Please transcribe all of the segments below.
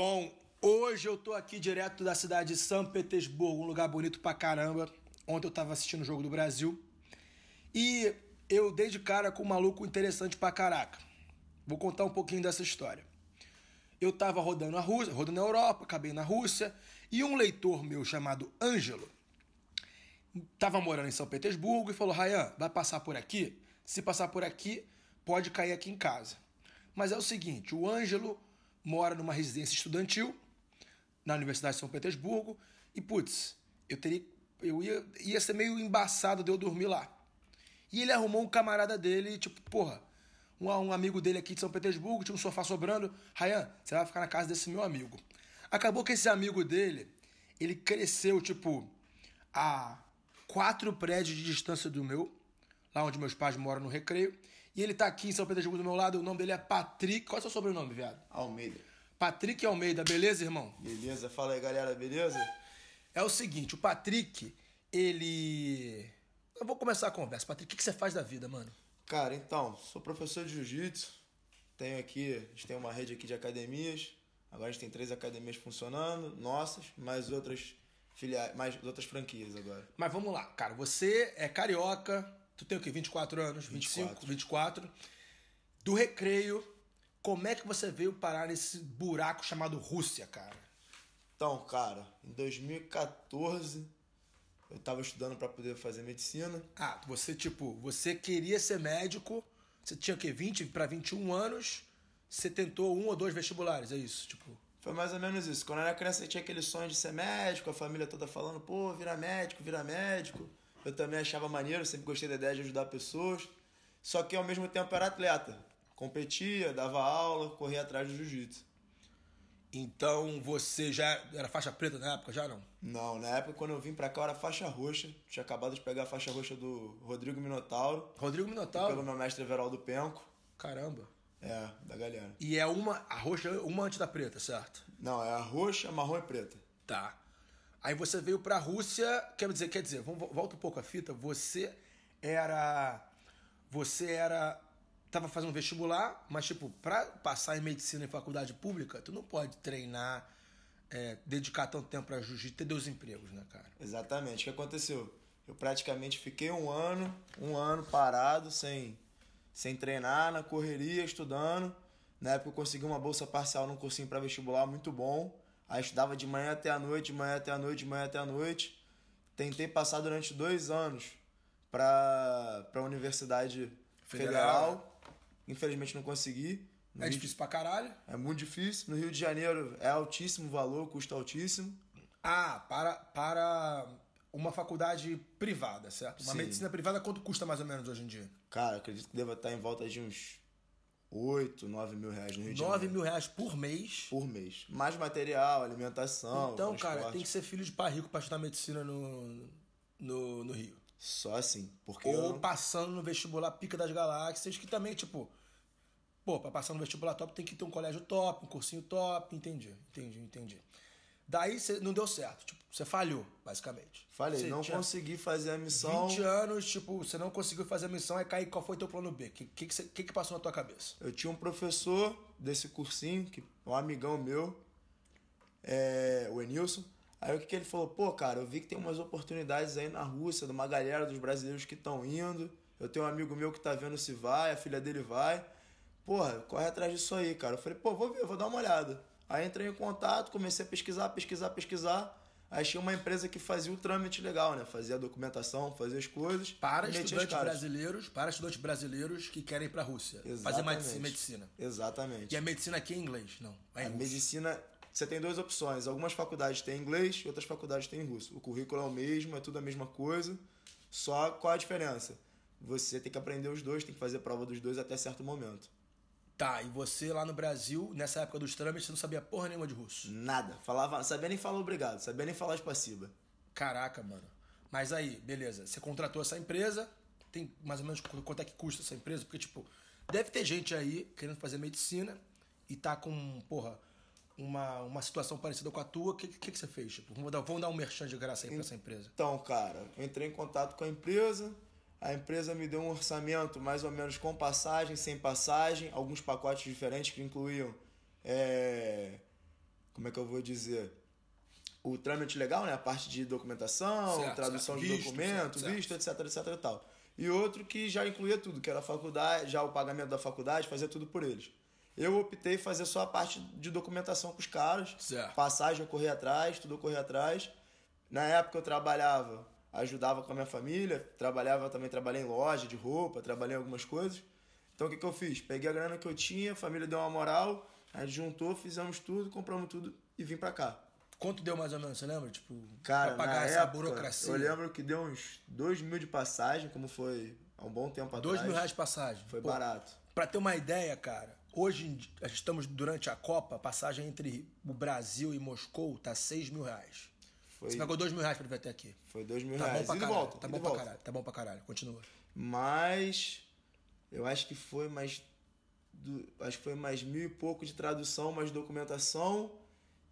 Bom, hoje eu tô aqui direto da cidade de São Petersburgo, um lugar bonito pra caramba. Ontem eu tava assistindo o jogo do Brasil e eu dei de cara com um maluco interessante pra caraca. Vou contar um pouquinho dessa história. Eu tava rodando a Rússia, rodando a Europa, acabei na Rússia, e um leitor meu chamado Ângelo tava morando em São Petersburgo e falou: "Ryan, vai passar por aqui? Se passar por aqui, pode cair aqui em casa". Mas é o seguinte, o Ângelo mora numa residência estudantil na Universidade de São Petersburgo e putz, eu teria eu ia ia ser meio embaçado de eu dormir lá. E ele arrumou um camarada dele, tipo, porra, um, um amigo dele aqui de São Petersburgo tinha um sofá sobrando, Ryan, você vai ficar na casa desse meu amigo. Acabou que esse amigo dele, ele cresceu tipo a quatro prédios de distância do meu, lá onde meus pais moram no recreio, e ele tá aqui em São Pedro de Jogo do meu lado. O nome dele é Patrick. Qual é o seu sobrenome, viado? Almeida. Patrick Almeida, beleza, irmão? Beleza. Fala aí, galera, beleza? É o seguinte, o Patrick, ele. Eu vou começar a conversa. Patrick, o que você faz da vida, mano? Cara, então, sou professor de jiu-jitsu. Tenho aqui, a gente tem uma rede aqui de academias. Agora a gente tem três academias funcionando, nossas, mais outras filiais, mais outras franquias agora. Mas vamos lá, cara. Você é carioca, Tu tem o quê? 24 anos? 25, 24. 24. Do recreio, como é que você veio parar nesse buraco chamado Rússia, cara? Então, cara, em 2014 eu tava estudando para poder fazer medicina. Ah, você tipo, você queria ser médico, você tinha o quê? 20 para 21 anos, você tentou um ou dois vestibulares, é isso, tipo. Foi mais ou menos isso. Quando eu era criança, eu tinha aquele sonho de ser médico, a família toda falando, pô, vira médico, vira médico eu também achava maneiro, sempre gostei da ideia de ajudar pessoas. Só que ao mesmo tempo era atleta. Competia, dava aula, corria atrás do jiu-jitsu. Então você já era faixa preta na época, já não? Não, na época quando eu vim pra cá eu era faixa roxa. Tinha acabado de pegar a faixa roxa do Rodrigo Minotauro. Rodrigo Minotauro? Pelo meu mestre Everaldo Penco. Caramba. É, da galera. E é uma, a roxa, é uma antes da preta, certo? Não, é a roxa, marrom e preta. Tá. Aí você veio para a Rússia, quer dizer, quer dizer, vamos, volta um pouco a fita, você era você era tava fazendo vestibular, mas tipo, para passar em medicina em faculdade pública, tu não pode treinar, é, dedicar tanto tempo para jiu-jitsu, ter dois empregos, né, cara? Exatamente, o que aconteceu? Eu praticamente fiquei um ano, um ano parado, sem, sem treinar, na correria, estudando. Na época eu consegui uma bolsa parcial num cursinho para vestibular muito bom. Aí estudava de manhã até a noite, de manhã até a noite, de manhã até a noite. Tentei passar durante dois anos para a Universidade Federal. Federal. Infelizmente não consegui. No é Rio difícil para pra caralho. É muito difícil. No Rio de Janeiro é altíssimo o valor, custa altíssimo. Ah, para, para uma faculdade privada, certo? Uma Sim. medicina privada, quanto custa mais ou menos hoje em dia? Cara, acredito que deva estar em volta de uns 8, 9 mil reais no Rio 9 mil reais por mês. Por mês. Mais material, alimentação. Então, cara, tem que ser filho de pai rico pra estudar medicina no, no, no Rio. Só assim. Porque Ou não... passando no vestibular Pica das Galáxias, que também, tipo. Pô, pra passar no vestibular top tem que ter um colégio top, um cursinho top. Entendi, entendi, entendi. Daí não deu certo. Tipo, você falhou, basicamente. Falei, cê não consegui fazer a missão. 20 anos, tipo, você não conseguiu fazer a missão, é cair. Qual foi teu plano B? O que que, que, que, que, passou na tua cabeça? Eu tinha um professor desse cursinho, que, um amigão meu, é, o Enilson. Aí o que, que ele falou? Pô, cara, eu vi que tem umas oportunidades aí na Rússia, de uma galera dos brasileiros que estão indo. Eu tenho um amigo meu que tá vendo se vai, a filha dele vai. Porra, corre atrás disso aí, cara. Eu falei, pô, vou ver, vou dar uma olhada. Aí entrei em contato, comecei a pesquisar, pesquisar, pesquisar. Aí tinha uma empresa que fazia o trâmite legal, né? Fazia a documentação, fazia as coisas. Para estudantes brasileiros, para estudantes brasileiros que querem ir para a Rússia. Exatamente. Fazer medicina. Exatamente. E a medicina aqui é em inglês, não? É em a medicina, você tem duas opções. Algumas faculdades têm inglês outras faculdades têm russo. O currículo é o mesmo, é tudo a mesma coisa. Só qual a diferença? Você tem que aprender os dois, tem que fazer prova dos dois até certo momento. Tá, e você lá no Brasil, nessa época dos trâmites, você não sabia porra nenhuma de russo? Nada. Falava, sabia nem falar obrigado, sabia nem falar espaciba. Caraca, mano. Mas aí, beleza, você contratou essa empresa, tem mais ou menos quanto é que custa essa empresa? Porque, tipo, deve ter gente aí querendo fazer medicina e tá com, porra, uma, uma situação parecida com a tua, o que, que, que, você fez? Tipo, vamos dar, vamos dar um merchan de graça aí pra essa empresa. Então, cara, eu entrei em contato com a empresa, a empresa me deu um orçamento mais ou menos com passagem, sem passagem, alguns pacotes diferentes que incluíam. É... Como é que eu vou dizer? O trâmite legal, né? A parte de documentação, certo, tradução certo. de visto, documento, certo, visto, etc, etc e tal. E outro que já incluía tudo, que era a faculdade, já o pagamento da faculdade, fazia tudo por eles. Eu optei fazer só a parte de documentação com os caras, passagem eu corri atrás, tudo eu corri atrás. Na época eu trabalhava ajudava com a minha família, trabalhava também, trabalhei em loja de roupa, trabalhei em algumas coisas. Então o que, que eu fiz? Peguei a grana que eu tinha, a família deu uma moral, a gente juntou, fizemos tudo, compramos tudo e vim pra cá. Quanto deu mais ou menos, você lembra? Tipo, Cara, pra pagar essa época, burocracia. Eu lembro que deu uns 2 mil de passagem, como foi há um bom tempo dois atrás. 2 mil reais de passagem. Foi Pô, barato. Pra ter uma ideia, cara, hoje estamos durante a Copa, a passagem entre o Brasil e Moscou tá 6 mil reais. Foi... Você pagou dois mil reais pra vir até aqui. Foi dois mil tá reais. Bom pra caralho, volta, tá bom volta. pra caralho. Tá bom pra caralho. Continua. Mas eu acho que foi mais. Do, acho que foi mais mil e pouco de tradução, mais documentação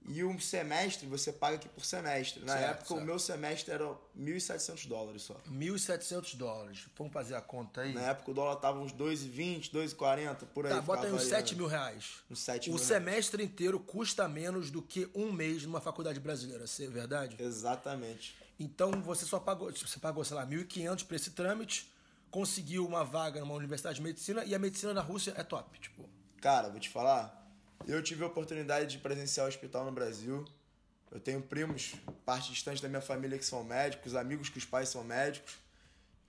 e um semestre você paga aqui por semestre. Na certo, época, certo. o meu semestre era 1.700 dólares só. 1.700 dólares. Vamos fazer a conta aí. Na época, o dólar tava uns 2,20, 2,40, por aí. Tá, bota aí uns 7 né? mil reais. Uns 7 mil O semestre reais. inteiro custa menos do que um mês numa faculdade brasileira, é verdade? Exatamente. Então, você só pagou, tipo, você pagou sei lá, 1.500 para esse trâmite, conseguiu uma vaga numa universidade de medicina, e a medicina na Rússia é top, tipo... Cara, vou te falar eu tive a oportunidade de presenciar o hospital no Brasil. Eu tenho primos, parte distante da minha família que são médicos, amigos que os pais são médicos.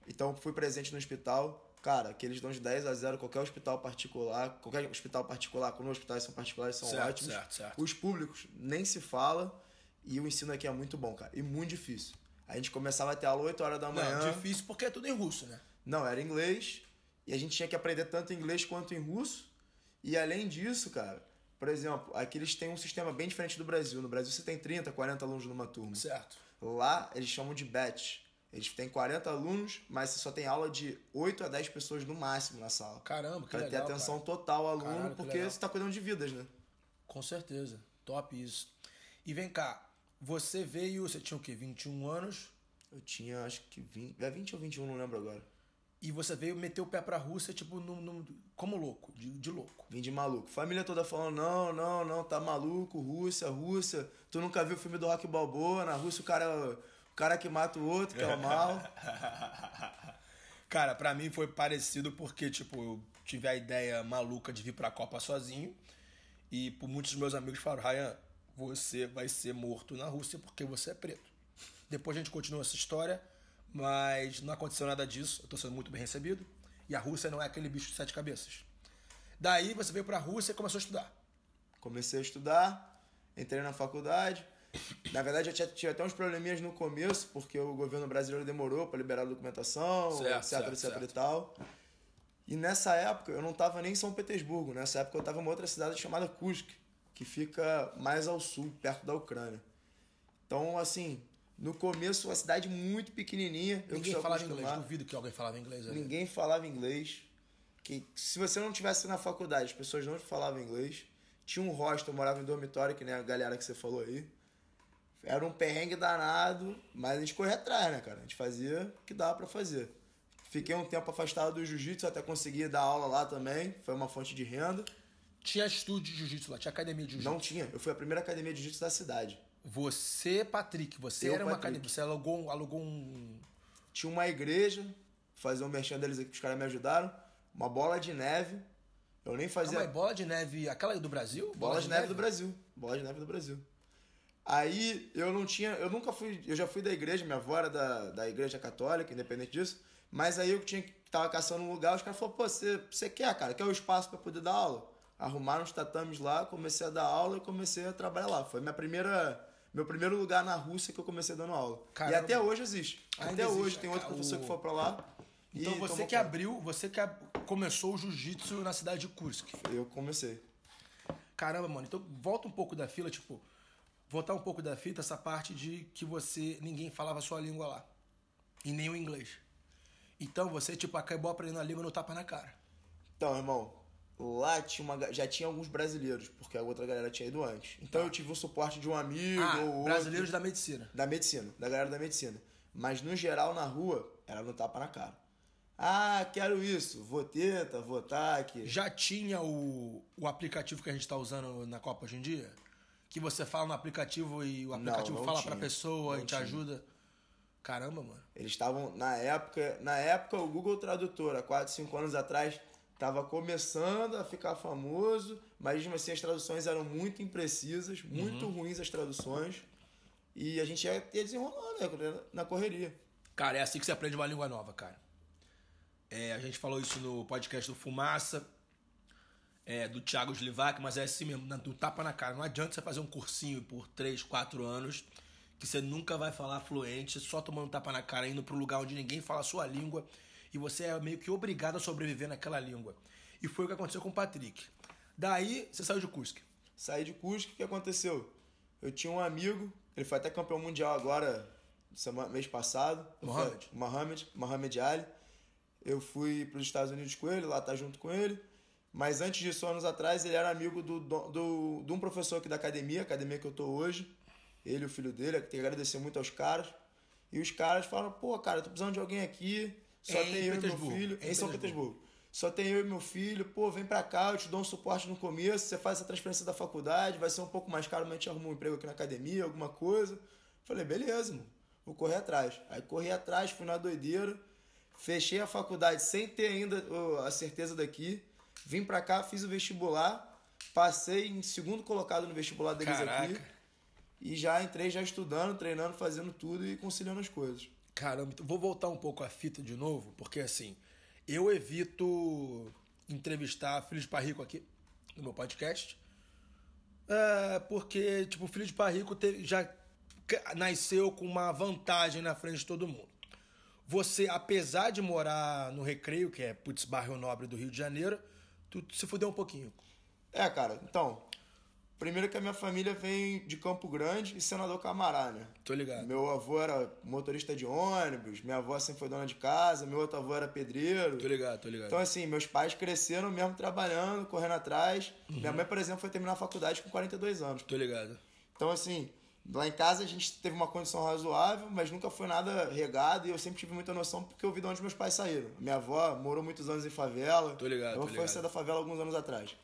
Então fui presente no hospital. Cara, que eles dão de 10 a 0 qualquer hospital particular, qualquer hospital particular, quando os hospitais são particulares são certo, ótimos. Certo, certo. Os públicos nem se fala e o ensino aqui é muito bom, cara, e muito difícil. A gente começava a ter aula 8 horas da manhã. Não, difícil porque é tudo em russo, né? Não, era inglês e a gente tinha que aprender tanto inglês quanto em russo. E além disso, cara, por exemplo, aqui eles têm um sistema bem diferente do Brasil. No Brasil você tem 30, 40 alunos numa turma. Certo. Lá eles chamam de batch. Eles têm 40 alunos, mas você só tem aula de 8 a 10 pessoas no máximo na sala. Caramba, que pra legal. Pra ter atenção cara. total ao aluno, Caramba, porque você tá cuidando de vidas, né? Com certeza. Top isso. E vem cá, você veio, você tinha o quê? 21 anos? Eu tinha, acho que 20, é 20 ou 21, não lembro agora. E você veio meter o pé pra Rússia, tipo, no, no como louco, de, de, louco. Vim de maluco. Família toda falando, não, não, não, tá maluco, Rússia, Rússia. Tu nunca viu o filme do Rock Balboa, na Rússia o cara, o cara que mata o outro, que é o mal. cara, pra mim foi parecido porque, tipo, eu tive a ideia maluca de vir pra Copa sozinho. E por muitos dos meus amigos falaram, Ryan, você vai ser morto na Rússia porque você é preto. Depois a gente continua essa história mas não aconteceu nada disso, eu estou sendo muito bem recebido. E a Rússia não é aquele bicho de sete cabeças. Daí você veio para a Rússia e começou a estudar. Comecei a estudar, entrei na faculdade. Na verdade, eu tinha, tinha até uns probleminhas no começo, porque o governo brasileiro demorou para liberar a documentação, certo, etc, etc e tal. E nessa época, eu não estava nem em São Petersburgo. Nessa época, eu estava em uma outra cidade chamada Kursk, que fica mais ao sul, perto da Ucrânia. Então, assim, no começo, uma cidade muito pequenininha. Ninguém eu falava inglês, duvido que alguém falava inglês. Ali. Ninguém falava inglês. Que, se você não tivesse na faculdade, as pessoas não falavam inglês. Tinha um hostel, morava em dormitório, que nem a galera que você falou aí. Era um perrengue danado, mas a gente corria atrás, né, cara? A gente fazia o que dava para fazer. Fiquei um tempo afastado do jiu-jitsu, até consegui dar aula lá também. Foi uma fonte de renda. Tinha estúdio de jiu-jitsu lá, tinha academia de jiu-jitsu. Não tinha. Eu fui a primeira academia de jiu-jitsu da cidade. Você, Patrick, você eu, era Patrick. uma academia, você alugou, alugou um. Tinha uma igreja, fazer um merchan deles aqui, os caras me ajudaram. Uma bola de neve. Eu nem fazia. Não, bola de neve, aquela do Brasil? Bola, bola de, de neve, neve do Brasil. Bola de neve do Brasil. Aí eu não tinha, eu nunca fui, eu já fui da igreja, minha avó era da, da igreja católica, independente disso, mas aí eu tinha tava caçando um lugar, os caras falaram, pô, você, você quer, cara, quer o um espaço para poder dar aula? Arrumaram os tatames lá, comecei a dar aula e comecei a trabalhar lá. Foi minha primeira meu primeiro lugar na Rússia que eu comecei dando aula. Caramba. E até hoje existe. Ainda até existe. hoje tem outro professor que foi para lá. Tá. Então você que conta. abriu, você que começou o jiu-jitsu na cidade de Kursk. Eu comecei. Caramba, mano. Então volta um pouco da fila, tipo, voltar um pouco da fita essa parte de que você ninguém falava a sua língua lá. E nem o inglês. Então você, tipo, acabou aprendendo a língua no tapa na cara. Então, irmão, lá tinha uma, já tinha alguns brasileiros, porque a outra galera tinha ido antes. Então ah. eu tive o suporte de um amigo ah, ou outro. Brasileiros da medicina. Da medicina, da galera da medicina. Mas no geral, na rua, era no tapa na cara. Ah, quero isso, vou teta, vou taque. Já tinha o, o aplicativo que a gente está usando na Copa hoje em dia? Que você fala no aplicativo e o aplicativo não, não fala para a pessoa e te tinha. ajuda. Caramba, mano. Eles estavam, na época, na época, o Google Tradutor, há 4, 5 anos atrás, Tava começando a ficar famoso, mas mesmo assim as traduções eram muito imprecisas, muito uhum. ruins as traduções. E a gente ia desenrolando né, na correria. Cara, é assim que você aprende uma língua nova, cara. É, a gente falou isso no podcast do Fumaça, é, do Thiago Slivac, mas é assim mesmo, do tapa na cara. Não adianta você fazer um cursinho por 3, 4 anos que você nunca vai falar fluente, só tomando tapa na cara, indo para um lugar onde ninguém fala a sua língua e você é meio que obrigado a sobreviver naquela língua. E foi o que aconteceu com o Patrick. Daí, você saiu de Cusco. Saí de Cusco, o que aconteceu? Eu tinha um amigo, ele foi até campeão mundial agora, semana, mês passado. Mohamed. Foi, Mohamed, Mohamed Ali. Eu fui para os Estados Unidos com ele, lá tá junto com ele. Mas antes disso, anos atrás, ele era amigo do, do, de um professor aqui da academia, academia que eu tô hoje. Ele, o filho dele, tem que agradecer muito aos caras. E os caras falaram, pô, cara, tô precisando de alguém aqui. Só é, em tem eu Petersburgo. e meu filho. Em, é em São Petersburgo. Petersburgo. Só tem eu e meu filho. Pô, vem pra cá, eu te dou um suporte no começo. Você faz a transferência da faculdade, vai ser um pouco mais caro, mas a gente arruma um emprego aqui na academia, alguma coisa. Falei, beleza, mano. Vou correr atrás. Aí corri atrás, fui na doideira. Fechei a faculdade sem ter ainda a certeza daqui. Vim pra cá, fiz o vestibular. Passei em segundo colocado no vestibular deles Caraca. aqui. E já entrei, já estudando, treinando, fazendo tudo e conciliando as coisas. Caramba, então vou voltar um pouco a fita de novo, porque assim, eu evito entrevistar Filho de Parrico aqui no meu podcast. É, porque, tipo, o Filho de Parrico teve, já nasceu com uma vantagem na frente de todo mundo. Você, apesar de morar no Recreio, que é putz, bairro nobre do Rio de Janeiro, tu, tu se fudeu um pouquinho. É, cara, então, Primeiro que a minha família vem de Campo Grande e Senador Camará, né? Tô ligado. Meu avô era motorista de ônibus, minha avó sempre foi dona de casa, meu outro avô era pedreiro. Tô ligado, tô ligado. Então, assim, meus pais cresceram mesmo trabalhando, correndo atrás. Uhum. Minha mãe, por exemplo, foi terminar a faculdade com 42 anos. Tô ligado. Então, assim, lá em casa a gente teve uma condição razoável, mas nunca foi nada regado e eu sempre tive muita noção porque eu vi de onde meus pais saíram. Minha avó morou muitos anos em favela. Tô ligado, Eu tô foi ligado. sair da favela alguns anos atrás.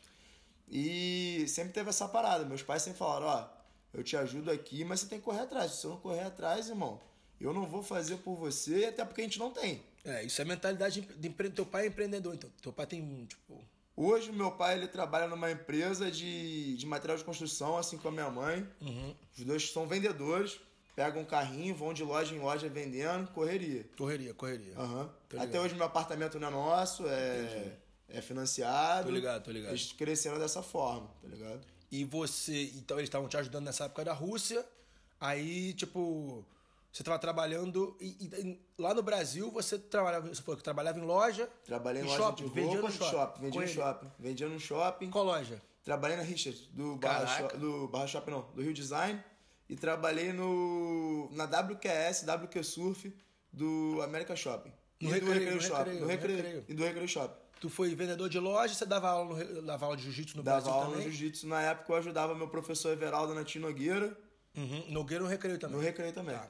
E sempre teve essa parada. Meus pais sempre falaram: ó, oh, eu te ajudo aqui, mas você tem que correr atrás. Se você não correr atrás, irmão, eu não vou fazer por você, até porque a gente não tem. É, isso é mentalidade de empre... teu pai é empreendedor, então. Teu pai tem, tipo. Hoje, meu pai ele trabalha numa empresa de, de material de construção, assim como a minha mãe. Uhum. Os dois são vendedores pegam um carrinho, vão de loja em loja vendendo, correria. Correria, correria. Uhum. Até hoje meu apartamento não é nosso, é. Entendi é financiado. Tô ligado, tô ligado. Eles cresceram dessa forma, tá ligado? E você. Então eles estavam te ajudando nessa época da Rússia. Aí, tipo. Você estava trabalhando. E, e, lá no Brasil, você trabalhava. Você falou que trabalhava em loja. Trabalhei em, loja shopping, de vendia no shopping. shopping vendia no shopping. Vendia no shopping. Qual loja? Trabalhei na Richard, do Barra, do Barra Shopping, não, do Rio Design. E trabalhei no. na WQS, WQ Surf, do América Shopping. No e recreio, do recreio, no Shopping. Recreio, no recreio, recreio. E do Recreio Shopping. Tu foi vendedor de loja, você dava aula, no, dava aula de jiu-jitsu no dava Brasil aula também? aula no jiu-jitsu. Na época eu ajudava meu professor Everaldo na Nogueira Uhum. Nogueira no recreio também? No recreio também. Tá.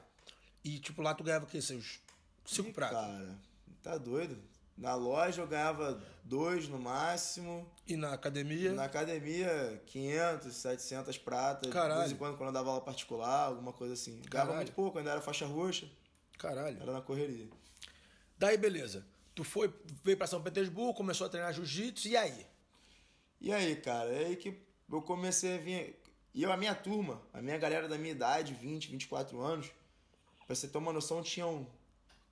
E tipo, lá tu ganhava o quê? Seus cinco Ih, pratos? Cara, tá doido. Na loja eu ganhava dois no máximo. E na academia? Na academia, 500, 700 pratas. Caralho. De vez em quando, quando eu dava aula particular, alguma coisa assim. Ganhava muito pouco, ainda era faixa roxa. Caralho. Era na correria. Daí, beleza. Tu foi, veio para São Petersburgo, começou a treinar jiu-jitsu, e aí? E aí, cara, é aí que eu comecei a vir. E eu, a minha turma, a minha galera da minha idade, 20, 24 anos, pra você ter uma noção, tinham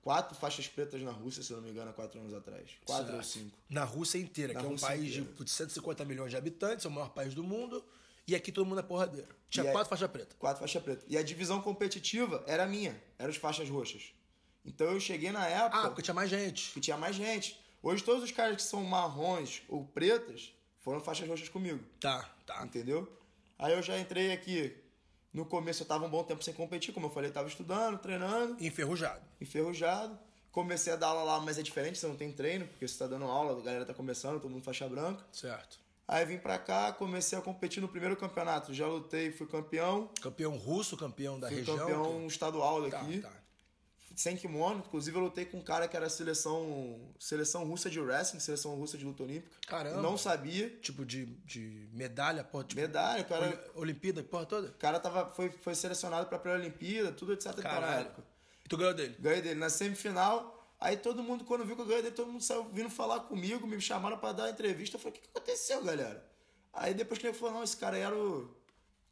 quatro faixas pretas na Rússia, se eu não me engano, há quatro anos atrás. Quatro ou cinco. Na Rússia inteira, na que é um país inteira. de 150 milhões de habitantes, é o maior país do mundo. E aqui todo mundo é porradeiro. Tinha e quatro é... faixas pretas. Quatro faixas pretas. E a divisão competitiva era minha, eram as faixas roxas. Então eu cheguei na ah, época. Ah, porque tinha mais gente. Que tinha mais gente. Hoje todos os caras que são marrons ou pretas foram faixas roxas comigo. Tá, tá. Entendeu? Aí eu já entrei aqui. No começo eu tava um bom tempo sem competir, como eu falei, eu tava estudando, treinando. Enferrujado. Enferrujado. Comecei a dar aula lá, mas é diferente, você não tem treino, porque você tá dando aula, a galera tá começando, todo mundo faixa branca. Certo. Aí vim pra cá, comecei a competir no primeiro campeonato. Já lutei, fui campeão. Campeão russo, campeão da fui região? Campeão que... estadual tá, daqui. Tá, tá sem kimono. Inclusive, eu lutei com um cara que era seleção seleção russa de wrestling, seleção russa de luta olímpica. Caramba. Não sabia. Tipo de, de medalha, pô. Tipo, medalha, cara. Olimpíada, porra toda? O cara tava, foi, foi selecionado pra pré-olimpíada, tudo etc. Caralho. E tu ganhou dele? Ganhei dele. Na semifinal. Aí todo mundo, quando viu que eu ganhei dele, todo mundo saiu vindo falar comigo, me chamaram para dar entrevista. Eu falei, o que, que aconteceu, galera? Aí depois que ele falou, não, esse cara era o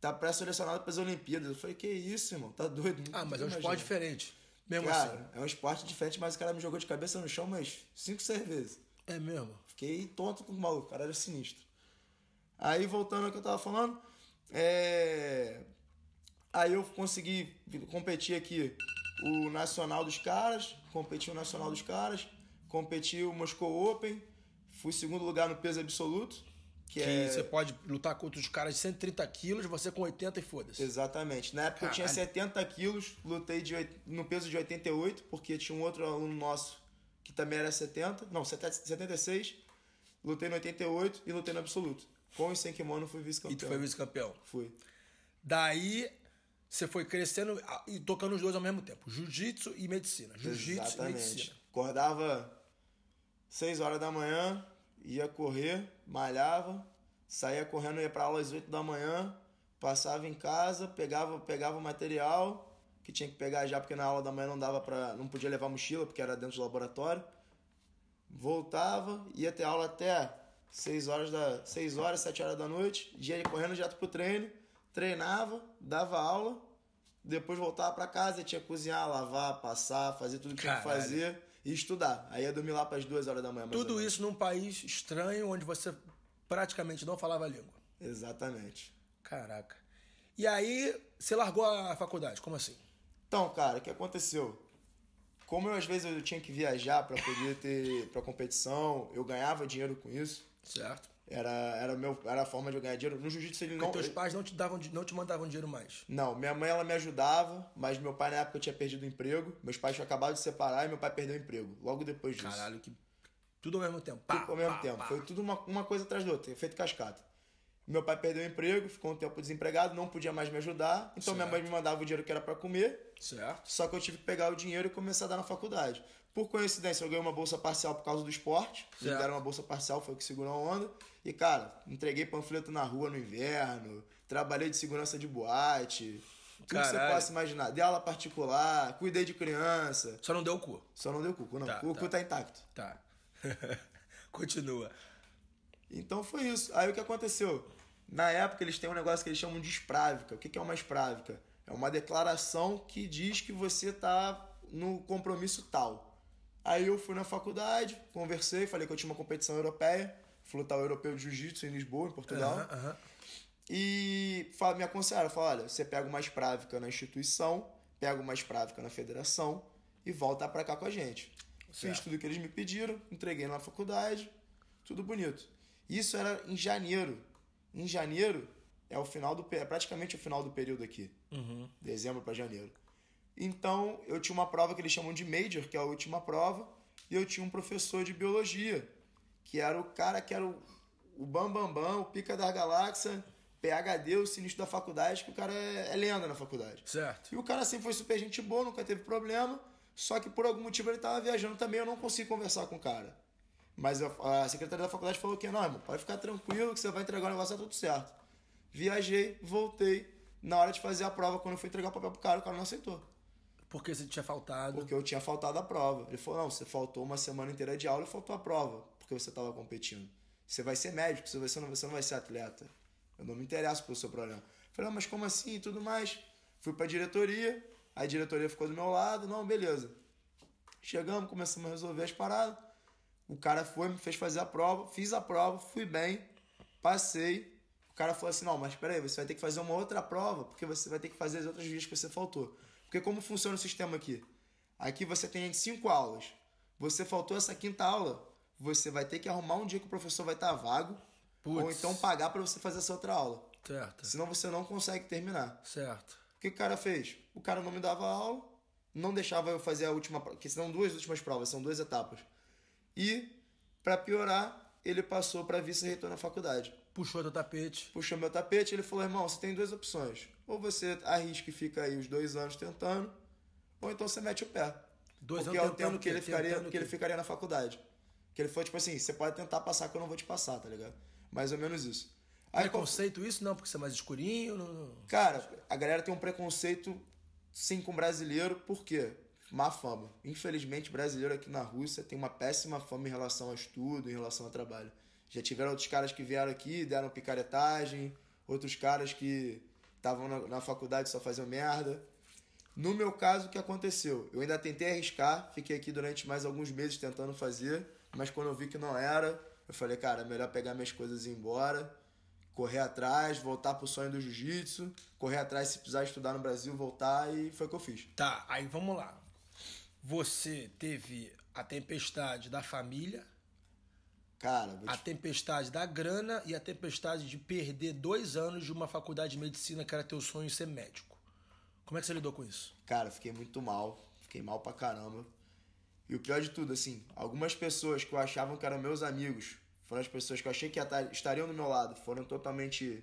tá pré-selecionado para as Olimpíadas. Eu falei, que isso, irmão? Tá doido? Ah, mas é um esporte diferente. Mesmo cara, assim. é um esporte diferente, mas o cara me jogou de cabeça no chão umas 5, 6 vezes. É mesmo? Fiquei tonto com o maluco, o cara era sinistro. Aí, voltando ao que eu tava falando, é... aí eu consegui competir aqui o Nacional dos Caras, competi o Nacional dos Caras, competi o Moscou Open, fui segundo lugar no peso absoluto. Que, que é... você pode lutar contra os caras de 130 quilos, você com 80 e foda-se. Exatamente. Na época Caralho. eu tinha 70 quilos, lutei de, no peso de 88, porque tinha um outro aluno nosso que também era 70, não, 76, lutei no 88 e lutei no absoluto. Com e sem kimono fui vice-campeão. E tu foi vice-campeão? Fui. Daí você foi crescendo e tocando os dois ao mesmo tempo, jiu-jitsu e medicina. Jiu-jitsu e medicina. Acordava 6 horas da manhã, ia correr, malhava, saía correndo, ia para aula às 8 da manhã, passava em casa, pegava, pegava o material que tinha que pegar já porque na aula da manhã não dava para, não podia levar mochila porque era dentro do laboratório. Voltava, ia ter aula até 6 horas da 6 horas, 7 horas da noite, dia de correndo direto pro treino, treinava, dava aula, depois voltava para casa, tinha que cozinhar, lavar, passar, fazer tudo que Caralho. tinha que fazer e estudar. Aí ia dormir lá para as duas horas da manhã. Tudo isso num país estranho onde você praticamente não falava a língua. Exatamente. Caraca. E aí você largou a faculdade, como assim? Então, cara, o que aconteceu? Como eu, às vezes eu tinha que viajar para poder ter para competição, eu ganhava dinheiro com isso. Certo. Era, era, meu, era a forma de eu ganhar dinheiro. No jiu-jitsu ele Porque teus pais não te, davam, não te mandavam dinheiro mais? Não, minha mãe ela me ajudava, mas meu pai na época tinha perdido o emprego. Meus pais tinham acabado de se separar e meu pai perdeu o emprego. Logo depois disso. Caralho, que. Tudo ao mesmo tempo. Pá, tudo ao mesmo pá, tempo. Pá. Foi tudo uma, uma coisa atrás da outra, efeito cascata. Meu pai perdeu o emprego, ficou um tempo desempregado, não podia mais me ajudar. Então certo. minha mãe me mandava o dinheiro que era para comer. Certo. Só que eu tive que pegar o dinheiro e começar a dar na faculdade. Por coincidência, eu ganhei uma bolsa parcial por causa do esporte. Certo. Me deram uma bolsa parcial, foi o que segurou a onda. E, cara, entreguei panfleto na rua no inverno, trabalhei de segurança de boate. Tudo Caralho. que você possa imaginar. Dei aula particular, cuidei de criança. Só não deu o cu. Só não deu o cu, não. Tá, o tá. cu tá intacto. Tá. Continua. Então foi isso. Aí o que aconteceu? Na época eles têm um negócio que eles chamam de esprávica. O que é uma esprávica? É uma declaração que diz que você tá no compromisso tal. Aí eu fui na faculdade, conversei, falei que eu tinha uma competição europeia flutal Europeu de Jiu-Jitsu em Lisboa, em Portugal. Uhum, uhum. E me aconselharam, falaram, olha, você pega uma prática na instituição, pega uma prática na federação e volta para cá com a gente. Certo. Fiz tudo que eles me pediram, entreguei na faculdade, tudo bonito. Isso era em janeiro. Em janeiro é o final do é praticamente o final do período aqui. Uhum. Dezembro para janeiro. Então, eu tinha uma prova que eles chamam de major, que é a última prova, e eu tinha um professor de biologia que era o cara que era o, o Bambambam, Bam Bam, o pica da galáxia, PHD, o sinistro da faculdade, que o cara é, é lenda na faculdade. Certo. E o cara sempre assim, foi super gente boa, nunca teve problema, só que por algum motivo ele tava viajando também, eu não consegui conversar com o cara. Mas a, a secretária da faculdade falou que, não, irmão, pode ficar tranquilo que você vai entregar o negócio, tá tudo certo. Viajei, voltei, na hora de fazer a prova, quando eu fui entregar o papel pro cara, o cara não aceitou. Porque você tinha faltado. Porque eu tinha faltado a prova. Ele falou: não, você faltou uma semana inteira de aula e faltou a prova porque você estava competindo. Você vai ser médico, você você não, você não vai ser atleta. Eu não me interesso pelo seu problema. Falei, ah, mas como assim e tudo mais? Fui para a diretoria, a diretoria ficou do meu lado, não, beleza. Chegamos, começamos a resolver as paradas. O cara foi, me fez fazer a prova, fiz a prova, fui bem, passei. O cara falou assim: não, mas peraí, você vai ter que fazer uma outra prova, porque você vai ter que fazer as outras vias que você faltou. Porque como funciona o sistema aqui? Aqui você tem cinco aulas. Você faltou essa quinta aula, você vai ter que arrumar um dia que o professor vai estar tá vago, Puts. ou então pagar para você fazer essa outra aula. Certo. Senão você não consegue terminar. Certo. O que o cara fez? O cara não me dava aula, não deixava eu fazer a última, que são duas últimas provas, são duas etapas. E para piorar, ele passou para vice-reitor na faculdade. Puxou teu tapete. Puxou meu tapete, ele falou: "Irmão, você tem duas opções. Ou você arrisca e fica aí os dois anos tentando, ou então você mete o pé." Dois Porque anos é o tempo que ele ficaria, que ele ficaria na faculdade. Que ele foi tipo assim: você pode tentar passar que eu não vou te passar, tá ligado? Mais ou menos isso. Aí, preconceito isso? Não, porque você é mais escurinho? Não, não. Cara, a galera tem um preconceito sim com brasileiro, por quê? Má fama. Infelizmente, brasileiro aqui na Rússia tem uma péssima fama em relação a estudo, em relação a trabalho. Já tiveram outros caras que vieram aqui, deram picaretagem, outros caras que estavam na, na faculdade só faziam merda. No meu caso, o que aconteceu? Eu ainda tentei arriscar, fiquei aqui durante mais alguns meses tentando fazer mas quando eu vi que não era, eu falei, cara, é melhor pegar minhas coisas e ir embora, correr atrás, voltar pro sonho do jiu-jitsu, correr atrás se precisar estudar no Brasil, voltar e foi o que eu fiz. Tá, aí vamos lá. Você teve a tempestade da família, Cara, te... a tempestade da grana e a tempestade de perder dois anos de uma faculdade de medicina que era teu sonho ser médico. Como é que você lidou com isso? Cara, fiquei muito mal. Fiquei mal pra caramba. E o pior de tudo, assim, algumas pessoas que eu achava que eram meus amigos, foram as pessoas que eu achei que estariam do meu lado, foram totalmente.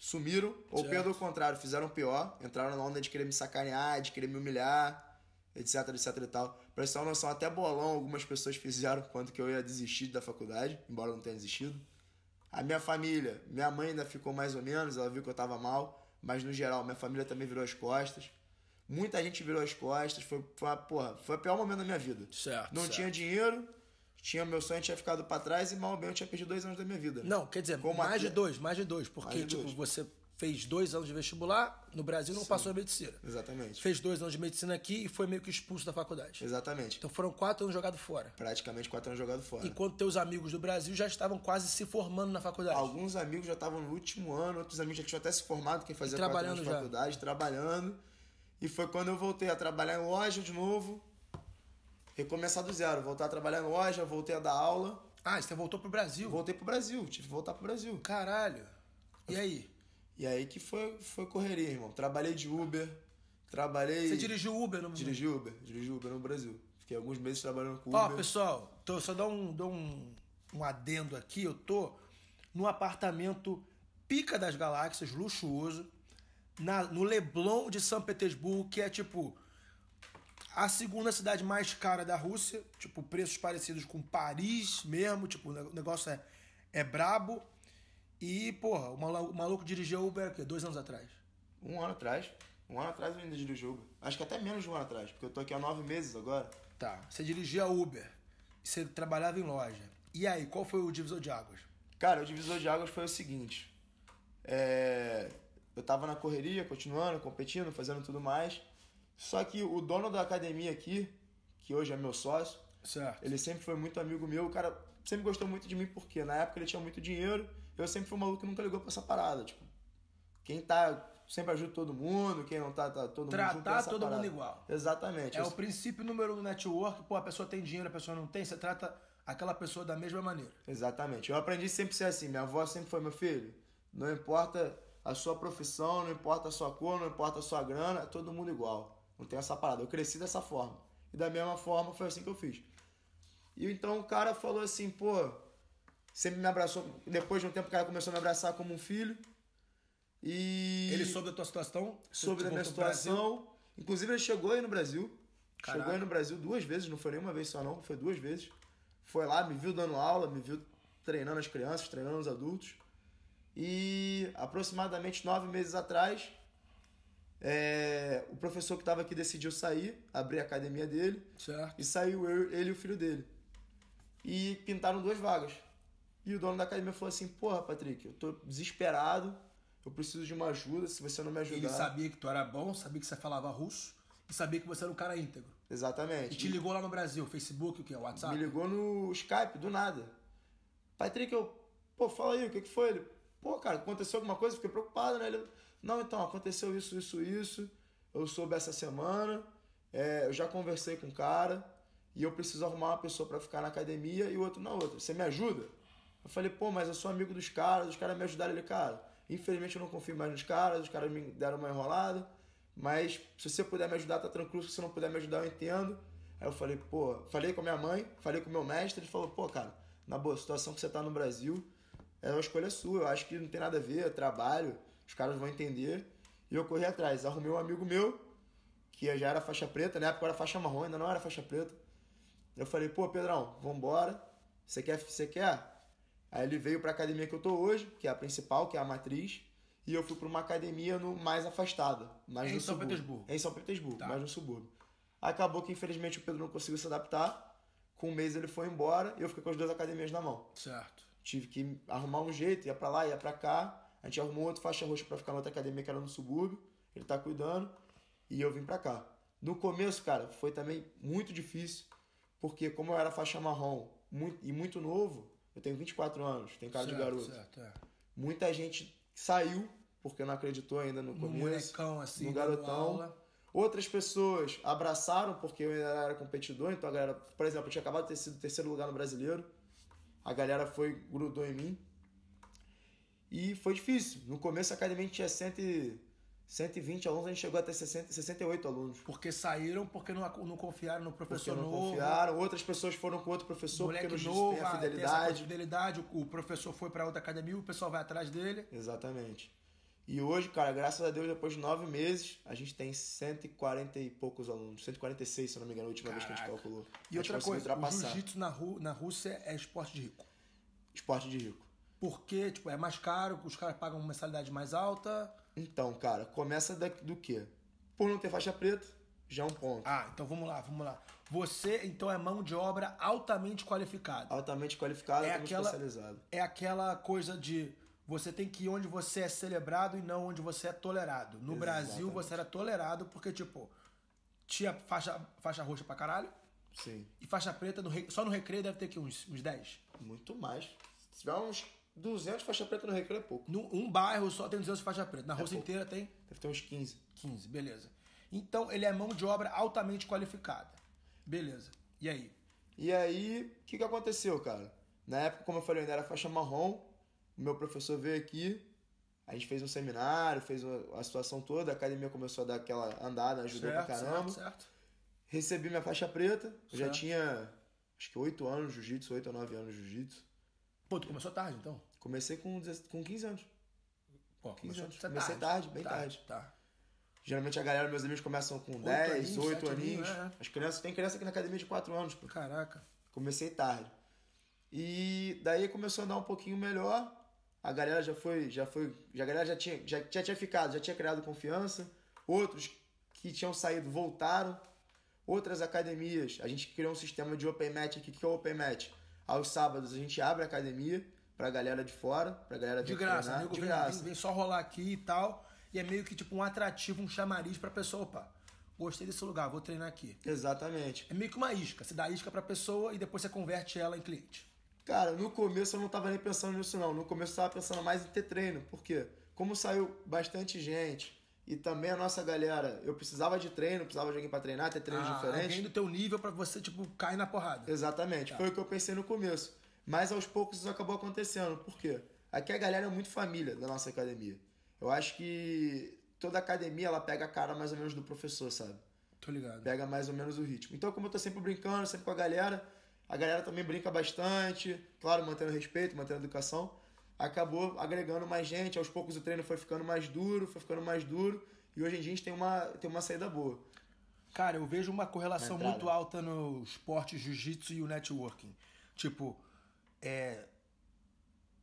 sumiram, ou certo. pelo contrário, fizeram pior, entraram na onda de querer me sacanear, de querer me humilhar, etc, etc e tal. Pra essa noção, até bolão algumas pessoas fizeram quando que eu ia desistir da faculdade, embora eu não tenha desistido. A minha família, minha mãe ainda ficou mais ou menos, ela viu que eu tava mal, mas no geral, minha família também virou as costas. Muita gente virou as costas, foi, foi, porra, foi o pior momento da minha vida. Certo. Não certo. tinha dinheiro, tinha meu sonho tinha ficado para trás e mal ou bem eu tinha perdido dois anos da minha vida. Não, quer dizer, Como mais até... de dois, mais de dois, porque de tipo dois. você fez dois anos de vestibular no Brasil não Sim. passou a medicina. Exatamente. Fez dois anos de medicina aqui e foi meio que expulso da faculdade. Exatamente. Então foram quatro anos jogado fora. Praticamente quatro anos jogado fora. Enquanto teus amigos do Brasil já estavam quase se formando na faculdade. Alguns amigos já estavam no último ano, outros amigos já tinham até se formado, quem fazia trabalhando quatro anos de já. faculdade, trabalhando. E foi quando eu voltei a trabalhar em loja de novo. Recomeçar do zero. Voltar a trabalhar em loja, voltei a dar aula. Ah, você voltou pro Brasil? Voltei pro Brasil, tive que voltar pro Brasil. Caralho. E aí? E aí que foi, foi correria, irmão. Trabalhei de Uber, trabalhei. Você dirigiu Uber no Brasil? Dirigi Uber, dirigi Uber no Brasil. Fiquei alguns meses trabalhando com Uber. Ó, oh, pessoal, tô, só dou um, um, um adendo aqui. Eu tô num apartamento pica das galáxias, luxuoso na, no Leblon de São Petersburgo, que é tipo a segunda cidade mais cara da Rússia, tipo, preços parecidos com Paris mesmo, tipo, o negócio é, é brabo. E, porra, o maluco, o maluco dirigiu Uber aqui, dois anos atrás. Um ano atrás. Um ano atrás eu ainda dirigiu Uber. Acho que até menos de um ano atrás, porque eu tô aqui há nove meses agora. Tá. Você dirigia Uber. Você trabalhava em loja. E aí, qual foi o divisor de águas? Cara, o divisor de águas foi o seguinte. É eu tava na correria, continuando, competindo, fazendo tudo mais. Só que o dono da academia aqui, que hoje é meu sócio, certo. ele sempre foi muito amigo meu. O cara sempre gostou muito de mim porque na época ele tinha muito dinheiro. Eu sempre fui um maluco que nunca ligou pra essa parada. Tipo, quem tá sempre ajuda todo mundo, quem não tá, tá todo Tratar mundo Tratar todo parada. mundo igual. Exatamente. É isso. o princípio número um do network. Pô, a pessoa tem dinheiro, a pessoa não tem, você trata aquela pessoa da mesma maneira. Exatamente. Eu aprendi sempre a ser assim. Minha avó sempre foi, meu filho, não importa a sua profissão, não importa a sua cor, não importa a sua grana, é todo mundo igual. Não tem essa parada. Eu cresci dessa forma. E da mesma forma foi assim que eu fiz. E então o cara falou assim, pô, sempre me abraçou. Depois de um tempo o cara começou a me abraçar como um filho. E. Ele soube da tua situação? Soube da minha situação. Inclusive ele chegou aí no Brasil. Caraca. Chegou aí no Brasil duas vezes, não foi nenhuma vez só não, foi duas vezes. Foi lá, me viu dando aula, me viu treinando as crianças, treinando os adultos. E aproximadamente nove meses atrás, é, o professor que estava aqui decidiu sair, abrir a academia dele. Certo. E saiu eu, ele e o filho dele. E pintaram duas vagas. E o dono da academia falou assim: Porra, Patrick, eu tô desesperado, eu preciso de uma ajuda, se você não me ajudar. Ele sabia que tu era bom, sabia que você falava russo e sabia que você era um cara íntegro. Exatamente. E te ligou lá no Brasil, Facebook, o que? WhatsApp? Me ligou no Skype, do nada. Patrick, eu. Pô, fala aí, o que, que foi? Ele, Pô, cara, aconteceu alguma coisa? Fiquei preocupado, né? Ele, não, então, aconteceu isso, isso, isso. Eu soube essa semana. É, eu já conversei com o cara. E eu preciso arrumar uma pessoa para ficar na academia e o outro na outra. Você me ajuda? Eu falei, pô, mas eu sou amigo dos caras. Os caras me ajudaram. Ele, cara, infelizmente eu não confio mais nos caras. Os caras me deram uma enrolada. Mas se você puder me ajudar, tá tranquilo. Se você não puder me ajudar, eu entendo. Aí eu falei, pô, falei com a minha mãe, falei com o meu mestre. Ele falou, pô, cara, na boa, situação que você tá no Brasil é uma escolha sua. Eu acho que não tem nada a ver, eu é trabalho, os caras vão entender. E eu corri atrás. Arrumei um amigo meu, que já era faixa preta, na época era faixa marrom, ainda não era faixa preta. Eu falei, pô, Pedrão, vambora. Você quer? Você quer? Aí ele veio a academia que eu tô hoje, que é a principal, que é a matriz. E eu fui para uma academia no, mais afastada, mais em no São subúrbio. Petersburgo. Em São Petersburgo, tá. mais no subúrbio. Acabou que infelizmente o Pedro não conseguiu se adaptar. Com um mês ele foi embora e eu fiquei com as duas academias na mão. Certo tive que arrumar um jeito, ia para lá, ia para cá. A gente arrumou outro faixa roxa para ficar na outra academia que era no subúrbio. Ele tá cuidando e eu vim para cá. No começo, cara, foi também muito difícil, porque como eu era faixa marrom muito, e muito novo, eu tenho 24 anos, tenho cara certo, de garoto. Certo, é. Muita gente saiu porque não acreditou ainda no começo. No molecão, assim, no garotão. Outras pessoas abraçaram porque eu ainda era competidor, então a galera, por exemplo, eu tinha acabado de ter sido terceiro lugar no brasileiro a galera foi, grudou em mim. E foi difícil. No começo a academia tinha 100, 120 alunos, a gente chegou até 60, 68 alunos. Porque saíram, porque não, não confiaram no professor porque não novo. confiaram, outras pessoas foram com outro professor, Moleque porque não novo, tem a ah, fidelidade. Tem fidelidade, o professor foi para outra academia, o pessoal vai atrás dele. Exatamente. E hoje, cara, graças a Deus, depois de nove meses, a gente tem 140 e poucos alunos. 146, se não me engano, a última Caraca. vez que a gente calculou. E outra coisa, o jiu-jitsu na, Rú na Rússia é esporte de rico. Esporte de rico. Porque, tipo, é mais caro, os caras pagam uma mensalidade mais alta. Então, cara, começa da, do quê? Por não ter faixa preta, já é um ponto. Ah, então vamos lá, vamos lá. Você, então, é mão de obra altamente qualificada. Altamente qualificada, é altamente aquela, especializada. É aquela coisa de você tem que ir onde você é celebrado e não onde você é tolerado. No Exatamente. Brasil, você era tolerado porque, tipo, tinha faixa, faixa roxa pra caralho. Sim. E faixa preta, no, só no recreio deve ter que uns, uns 10. Muito mais. Se tiver uns 200 faixa preta no recreio é pouco. Num um bairro só tem 200 faixa preta. Na é rua inteira tem? Deve ter uns 15. 15, beleza. Então, ele é mão de obra altamente qualificada. Beleza. E aí? E aí, o que, que aconteceu, cara? Na época, como eu falei, eu ainda era faixa marrom o meu professor veio aqui, a gente fez um seminário, fez a situação toda, a academia começou a dar aquela andada, ajudou certo, pra caramba. Certo, certo. Recebi minha faixa preta, eu já tinha acho que 8 anos de jiu-jitsu, 8 ou 9 anos de jiu-jitsu. Pô, tu começou tarde então? Comecei com, 15 anos. Pô, 15 começou anos. Comecei tarde, tarde bem tarde. Tá, tarde. Tá. Geralmente a galera, meus amigos, começam com 8 10, aninhos, 8 aninhos. É. As crianças, tem criança aqui na academia de 4 anos, pô. Caraca. Comecei tarde. E daí começou a andar um pouquinho melhor a galera já foi, já foi, já a galera já tinha, já, já tinha ficado, já tinha criado confiança. Outros que tinham saído voltaram. Outras academias, a gente criou um sistema de open match aqui, que é o open match. Aos sábados a gente abre a academia pra galera de fora, pra galera de graça, treinar, de vem, graça. Vem, só rolar aqui e tal, e é meio que tipo um atrativo, um chamariz pra pessoa, opa. Gostei desse lugar, vou treinar aqui. Exatamente. É meio que uma isca. Você dá isca pra pessoa e depois você converte ela em cliente. Cara, no começo eu não estava nem pensando nisso, não. No começo eu estava pensando mais em ter treino. Por quê? Como saiu bastante gente e também a nossa galera, eu precisava de treino, precisava de alguém para treinar, ter treino ah, diferentes. Alguém do teu nível para você, tipo, cair na porrada. Exatamente. Tá. Foi o que eu pensei no começo. Mas aos poucos isso acabou acontecendo. Por quê? Aqui a galera é muito família da nossa academia. Eu acho que toda academia ela pega a cara mais ou menos do professor, sabe? Tô ligado. Pega mais ou menos o ritmo. Então, como eu tô sempre brincando, sempre com a galera, a galera também brinca bastante, claro, mantendo respeito, mantendo educação. Acabou agregando mais gente, aos poucos o treino foi ficando mais duro, foi ficando mais duro, e hoje em dia a gente tem uma, tem uma saída boa. Cara, eu vejo uma correlação muito alta no esporte jiu-jitsu e o networking. Tipo, é,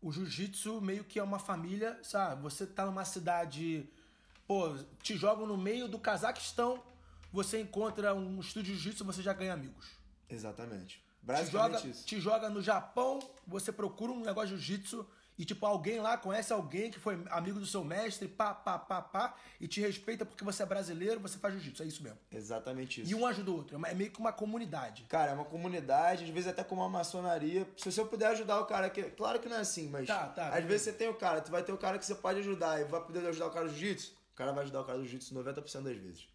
o jiu-jitsu meio que é uma família, sabe? Você tá numa cidade, pô, te jogam no meio do Cazaquistão, você encontra um estúdio de jiu-jitsu, você já ganha amigos. Exatamente. Te joga, isso. te joga no Japão, você procura um negócio de jiu-jitsu e, tipo, alguém lá conhece alguém que foi amigo do seu mestre, pá, pá, pá, pá, e te respeita porque você é brasileiro, você faz jiu-jitsu. É isso mesmo. Exatamente isso. E um ajuda o outro. É, é meio que uma comunidade. Cara, é uma comunidade, às vezes até como uma maçonaria. Se você puder ajudar o cara, que claro que não é assim, mas. Tá, tá, às tá. vezes você tem o cara, tu vai ter o cara que você pode ajudar e vai poder ajudar o cara do jiu-jitsu. O cara vai ajudar o cara do jiu-jitsu 90% das vezes.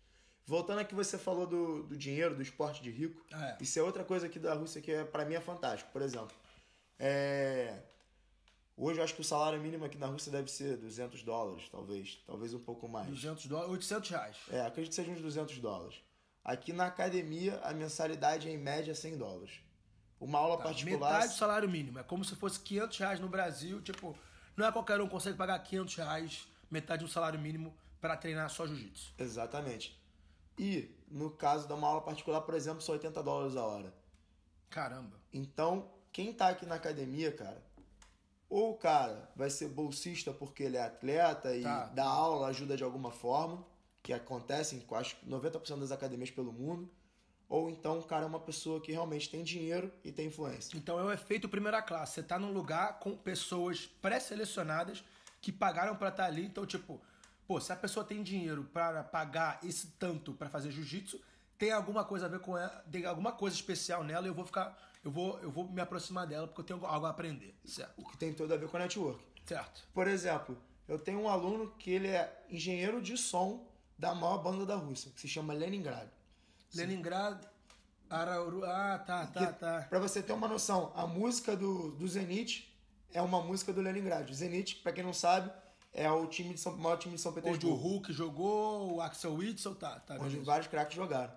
Voltando aqui, você falou do, do dinheiro, do esporte de rico. Ah, é. Isso é outra coisa aqui da Rússia que é, para mim é fantástico. Por exemplo, é... hoje eu acho que o salário mínimo aqui na Rússia deve ser 200 dólares, talvez. Talvez um pouco mais. 200 dólares? 800 reais. É, acredito que seja uns 200 dólares. Aqui na academia, a mensalidade é em média 100 dólares. Uma aula tá, particular... Metade do salário mínimo. É como se fosse 500 reais no Brasil. Tipo, não é qualquer um que consegue pagar 500 reais, metade do salário mínimo, para treinar só jiu-jitsu. Exatamente. E, no caso de uma aula particular, por exemplo, são 80 dólares a hora. Caramba. Então, quem tá aqui na academia, cara, ou o cara vai ser bolsista porque ele é atleta e tá. dá aula, ajuda de alguma forma, que acontece em quase 90% das academias pelo mundo, ou então o cara é uma pessoa que realmente tem dinheiro e tem influência. Então é o efeito primeira classe. Você tá num lugar com pessoas pré-selecionadas que pagaram para estar tá ali, então, tipo, Pô, se a pessoa tem dinheiro para pagar esse tanto para fazer jiu-jitsu, tem alguma coisa a ver com ela, tem alguma coisa especial nela e eu vou ficar, eu vou, eu vou me aproximar dela porque eu tenho algo a aprender, certo? O que tem tudo a ver com a network. Certo. Por exemplo, eu tenho um aluno que ele é engenheiro de som da maior banda da Rússia, que se chama Leningrad. Leningrad, Arauru, ah, tá, tá, que, tá. Para você ter uma noção, a música do, do Zenit é uma música do Leningrad. O Zenit, para quem não sabe, é o time de São, maior time de São Petersburgo. Onde o Hulk jogou, o Axel Witzel, tá, tá Onde beleza. vários craques jogaram.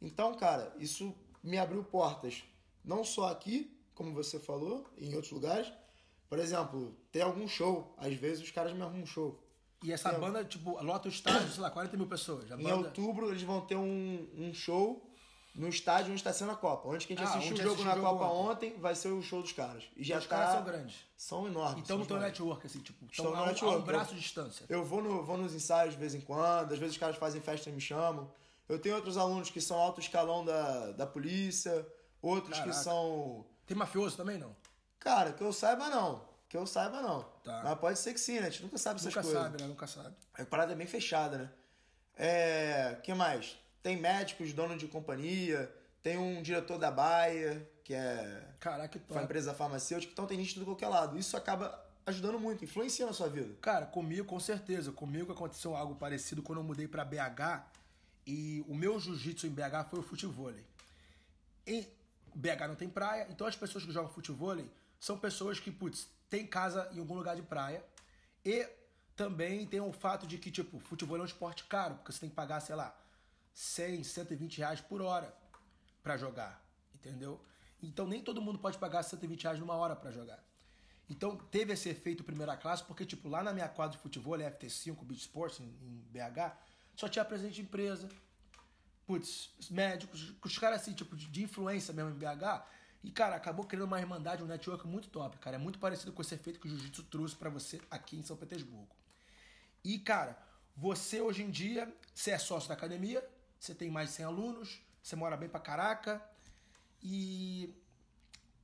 Então, cara, isso me abriu portas, não só aqui, como você falou, em outros lugares. Por exemplo, tem algum show, às vezes os caras me arrumam um show. E essa tem banda, algum... tipo, lota o estádio, sei lá, 40 mil pessoas. Banda... Em outubro eles vão ter um, um show no estádio onde está sendo a Copa. Onde que a gente ah, assistiu o jogo na jogo Copa ontem. ontem, vai ser o show dos caras. E já os tá... caras são grandes. São enormes. Então no teu network, assim, tipo, estão é no é network. A um braço de distância. Eu vou, no, vou nos ensaios de vez em quando, às vezes os caras fazem festa e me chamam. Eu tenho outros alunos que são alto escalão da, da polícia, outros Caraca. que são. Tem mafioso também, não? Cara, que eu saiba, não. Que eu saiba, não. Tá. Mas pode ser que sim, né? A gente nunca sabe nunca essas coisas. Nunca sabe, né? Nunca sabe. A parada é bem fechada, né? É. que mais? Tem médicos, dono de companhia, tem um diretor da Bayer, que é Caraca, que uma empresa farmacêutica, então tem gente de qualquer lado. Isso acaba ajudando muito, influenciando a sua vida. Cara, comigo com certeza. Comigo aconteceu algo parecido quando eu mudei para BH e o meu jiu-jitsu em BH foi o futevôlei. E BH não tem praia, então as pessoas que jogam futevôlei são pessoas que, putz, tem casa em algum lugar de praia e também tem o fato de que, tipo, futebol é um esporte caro, porque você tem que pagar, sei lá, 100, 120 reais por hora para jogar, entendeu? Então nem todo mundo pode pagar 120 reais numa hora para jogar. Então teve esse efeito primeira classe, porque tipo, lá na minha quadra de futebol, é FT5, Beach Sports, em, BH, só tinha presidente de empresa, putz, médicos, os caras assim, tipo, de influência mesmo em BH, e, cara, acabou criando uma irmandade, um network muito top, cara. É muito parecido com esse efeito que o Jiu-Jitsu trouxe para você aqui em São Petersburgo. E, cara, você hoje em dia, você é sócio da academia, você tem mais de 100 alunos, você mora bem pra caraca. E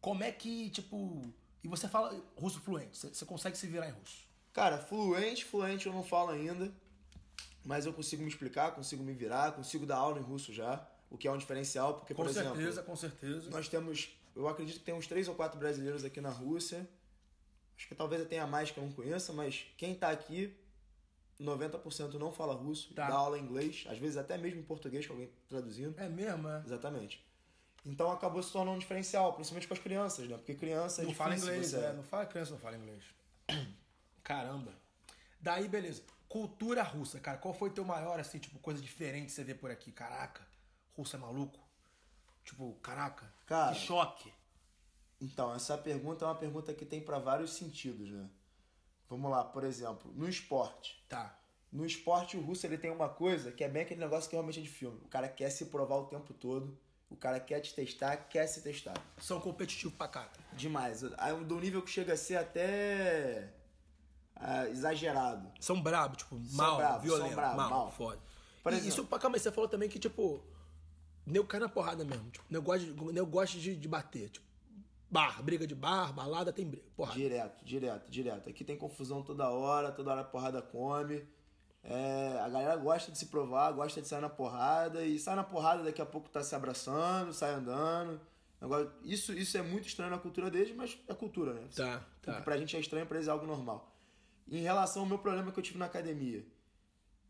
como é que, tipo. E você fala russo fluente, você consegue se virar em russo? Cara, fluente, fluente eu não falo ainda, mas eu consigo me explicar, consigo me virar, consigo dar aula em russo já, o que é um diferencial, porque, com por certeza, exemplo. Com certeza, Nós temos, eu acredito que tem uns três ou quatro brasileiros aqui na Rússia, acho que talvez eu tenha mais que eu não conheça, mas quem tá aqui 90% não fala russo, tá. dá aula em inglês, às vezes até mesmo em português, com alguém traduzindo. É mesmo, é? Exatamente. Então acabou se tornando um diferencial, principalmente com as crianças, né? Porque criança é não fala inglês, você... é. Não fala criança, não fala inglês. Caramba. Daí, beleza. Cultura russa, cara. Qual foi teu maior, assim, tipo, coisa diferente que você vê por aqui? Caraca, russo é maluco. Tipo, caraca, cara, que choque. Então, essa pergunta é uma pergunta que tem para vários sentidos, né? Vamos lá, por exemplo, no esporte. Tá. No esporte, o russo ele tem uma coisa que é bem aquele negócio que realmente é de filme. O cara quer se provar o tempo todo. O cara quer te testar, quer se testar. São competitivos pra cara. Demais. Do nível que chega a ser até. Ah, exagerado. São brabo, tipo, são mal, bravo, violento. São bravo, mal, mal. foda. Por e isso pra cá, mas você falou também que, tipo, nego cai na porrada mesmo. Tipo, nego gosta, gosto de, de bater. Tipo, bar, briga de bar, balada, tem briga, porrada. Direto, direto, direto. Aqui tem confusão toda hora, toda hora a porrada come. É, a galera gosta de se provar, gosta de sair na porrada e sai na porrada, daqui a pouco tá se abraçando, sai andando. Agora, isso, isso é muito estranho na cultura deles, mas é cultura, né? Tá, tá. O pra gente é estranho, pra eles é algo normal. Em relação ao meu problema que eu tive na academia,